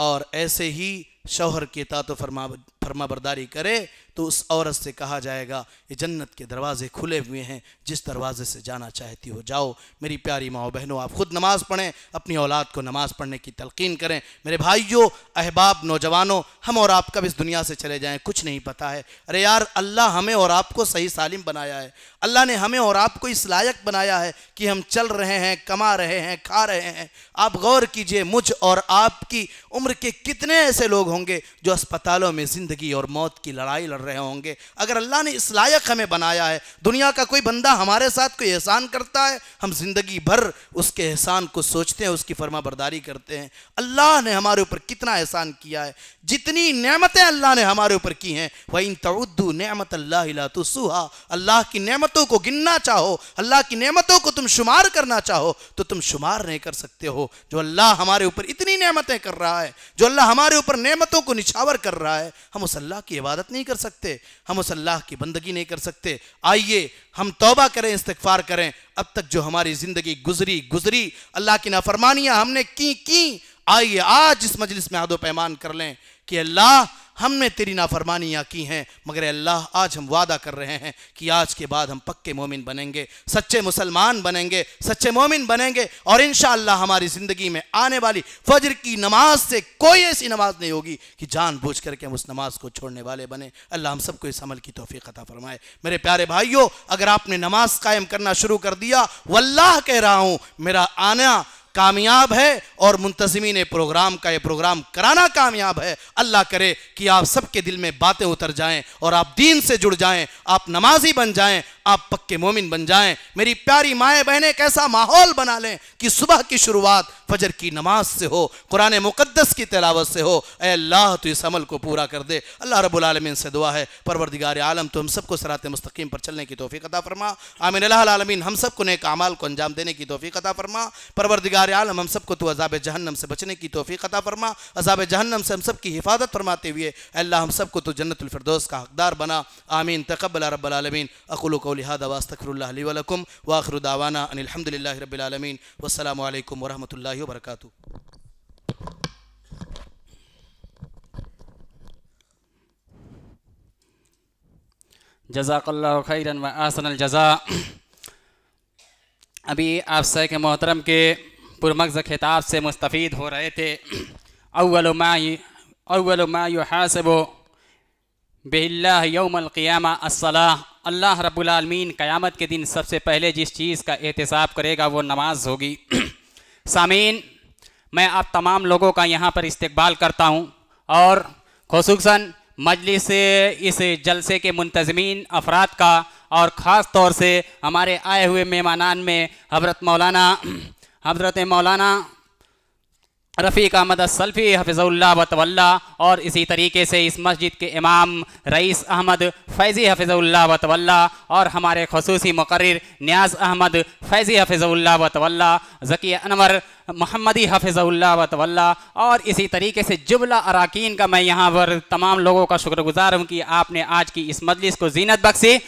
और ऐसे ही शौहर के तातो फरमा फरमा बरदारी करे तो उस औरत से कहा जाएगा ये जन्नत के दरवाजे खुले हुए हैं जिस दरवाजे से जाना चाहती हो जाओ मेरी प्यारी माओ बहनों आप खुद नमाज़ पढ़ें अपनी औलाद को नमाज़ पढ़ने की तलकीन करें मेरे भाइयों अहबाब नौजवानों हम और आप कब इस दुनिया से चले जाएं कुछ नहीं पता है अरे यार अल्लाह हमें और आपको सही सालिम बनाया है अल्लाह ने हमें और आपको इस लायक बनाया है कि हम चल रहे हैं कमा रहे हैं खा रहे हैं आप गौर कीजिए मुझ और आपकी उम्र के कितने ऐसे लोग होंगे जो अस्पतालों में ज़िंदगी और मौत की लड़ाई लड़ रहे होंगे अगर अल्लाह ने इस लायक हमें बनाया है दुनिया का कोई बंदा हमारे साथ कोई एहसान करता है हम ज़िंदगी भर उसके एहसान को सोचते हैं उसकी फर्मा बरदारी करते हैं अल्लाह ने हमारे ऊपर कितना एहसान किया है जितनी नमतें अल्लाह ने हमारे ऊपर की हैं वह इन तउद्दू नमत अल्ला तो सुहा अल्लाह की नमतों को गिनना चाहो अल्लाह की नमतों को तुम शुमार करना चाहो तो तुम शुमार नहीं कर सकते हो जो अल्लाह हमारे ऊपर इतनी नमतें कर रहा है जो अल्लाह हमारे ऊपर नमतों को निछावर कर रहा है हम उस अल्लाह की इबादत नहीं कर सकते हम उस अल्लाह की बंदगी नहीं कर सकते आइए हम तोबा करें इस्तफार करें अब तक जो हमारी ज़िंदगी गुजरी गुजरी अल्लाह की नाफरमानियां हमने की की आइए आज इस मजलिस में आदो पैमान कर लें कि अल्लाह हमने तेरी नाफरमानियाँ की हैं मगर अल्लाह आज हम वादा कर रहे हैं कि आज के बाद हम पक्के मोमिन बनेंगे सच्चे मुसलमान बनेंगे सच्चे मोमिन बनेंगे और इन हमारी ज़िंदगी में आने वाली फजर की नमाज से कोई ऐसी नमाज नहीं होगी कि जान बूझ करके हम उस नमाज को छोड़ने वाले बने अल्लाह हम सबको इस अमल की तोफ़ी अता फरमाए मेरे प्यारे भाइयों अगर आपने नमाज कायम करना शुरू कर दिया वल्लाह कह रहा हूँ मेरा आना कामयाब है और मुंतजमीन प्रोग्राम का ये प्रोग्राम कराना कामयाब है अल्लाह करे कि आप सबके दिल में बातें उतर जाएं और आप दीन से जुड़ जाएं आप नमाजी बन जाएं आप पक्के मोमिन बन जाएं मेरी प्यारी माए बहने कैसा माहौल बना लें कि सुबह की शुरुआत फजर की नमाज से हो कुरान मुकद्दस की तलावत से हो अल्लाह तो इस अमल को पूरा कर दे अल्लाह रबालमीन से दुआ है परवरदिगार आलम तो हम सबको सरात मस्तकीम पर चलने की तोफ़ी अता फरमा आमिन आलमीन हम सबको नेक अमाल को अंजाम देने की तोफ़ी अता फरमा परवरदिगार आलम हम सबको तो अजाब जहन्नम से बचने की तोफ़ी अता फरमा अजाब जहन्नम से हम सब की हिफाजत फरमाते हुए अल्लाह हम सबको तो जन्नतफरदोस का हकदार बना आमीन तकबल रबालमीन अकुल قولي هذا واستغفر الله لي ولكم واخر دعوانا ان الحمد لله رب العالمين والسلام عليكم ورحمه الله وبركاته جزاك الله خيرا واحسن الجزاء الجزا ابھی آپ سیک محترم کے پرمغز خطاب سے مستفید ہو رہے تھے اول ما اول ما يحاسب बेहिल्लाउमक़ियामा असलाह अल्लाह रब्लमीन क़यामत के दिन सबसे पहले जिस चीज़ का एहतसाब करेगा वो नमाज होगी (clears throat) सामीन मैं आप तमाम लोगों का यहाँ पर इस्तबाल करता हूँ और खसूस मजलिस इस जलसे के मुंतजमीन अफराद का और ख़ास तौर से हमारे आए हुए मेहमानान में हजरत मौलाना (clears throat) हजरत मौलाना रफ़ीक अहमद सल्फ़ी हफिज़ुल्ला बतवल्ला और इसी तरीके से इस मस्जिद के इमाम रईस अहमद फैज़ी हफिज़ुल्ला बतवल्ला और हमारे खसूसी मकर्र न्याज अहमद फैज़ी हफिज़ुल्ला बतवल्ला जकी अनवर मोहम्मदी हफिज़ल्ला वतवल्ला और इसी तरीके से जुबला अरकान का मैं यहाँ पर तमाम लोगों का शुक्रगुजार हूँ कि आपने आज की इस मजलिस को जीनत बख्शी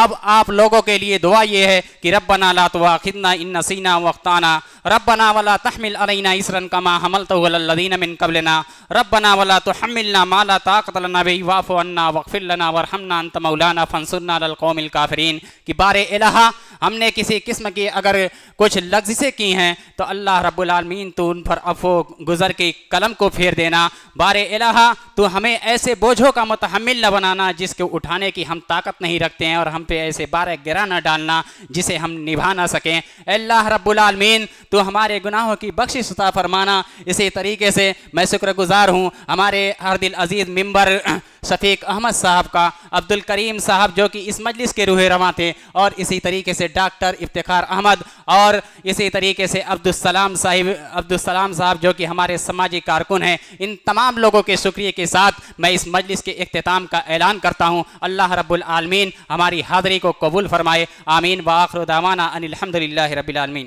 अब आप लोगों के लिए दुआ ये है कि रबना ला तो खिदना इन नसीना वक्ताना रबना वाला तहमिल अलैना इसरन कमा हमल तोदीन मिन कबलना रबना वाला तो हमिलना माला ताकतना बे वाफ़ अन्ना वक्फ़िलना वरहमना अंत मौलाना फनसुन्ना ललकोमिल काफरीन कि बार इलाहा हमने किसी किस्म की अगर कुछ लफ्ज़ की हैं तो अल्लाह रब्बुल रबालमीन तो उन पर अफो गुजर के कलम को फेर देना बार इलाहा तो हमें ऐसे बोझों का मतहमिल न बनाना जिसके उठाने की हम ताकत नहीं रखते हैं और हम पे ऐसे बार गिरा न डालना जिसे हम निभा ना सकें अल्लाह रबालमीन तो हमारे गुनाहों की बख्शिश फरमाना इसी तरीके से मैं शुक्रगुजार हूँ हमारे हर दिल अजीज़ मम्बर शफीक अहमद साहब का अब्दुल करीम साहब जो कि इस मजलिस के रूह रवा थे और इसी तरीके से डॉक्टर इफ्तार अहमद और इसी तरीके से अब्दुलसलाम साहिब अब्दुलसलाम साहब जो कि हमारे समाजी कारकुन हैं इन तमाम लोगों के शुक्रिया के साथ मैं इस मजलिस के अख्ताम का ऐलान करता हूँ अल्लाह रबालमीन हमारी हाज़री को कबूल फरमाए आमीन दामाना अनिलहमदिल्ला रबीआलमीन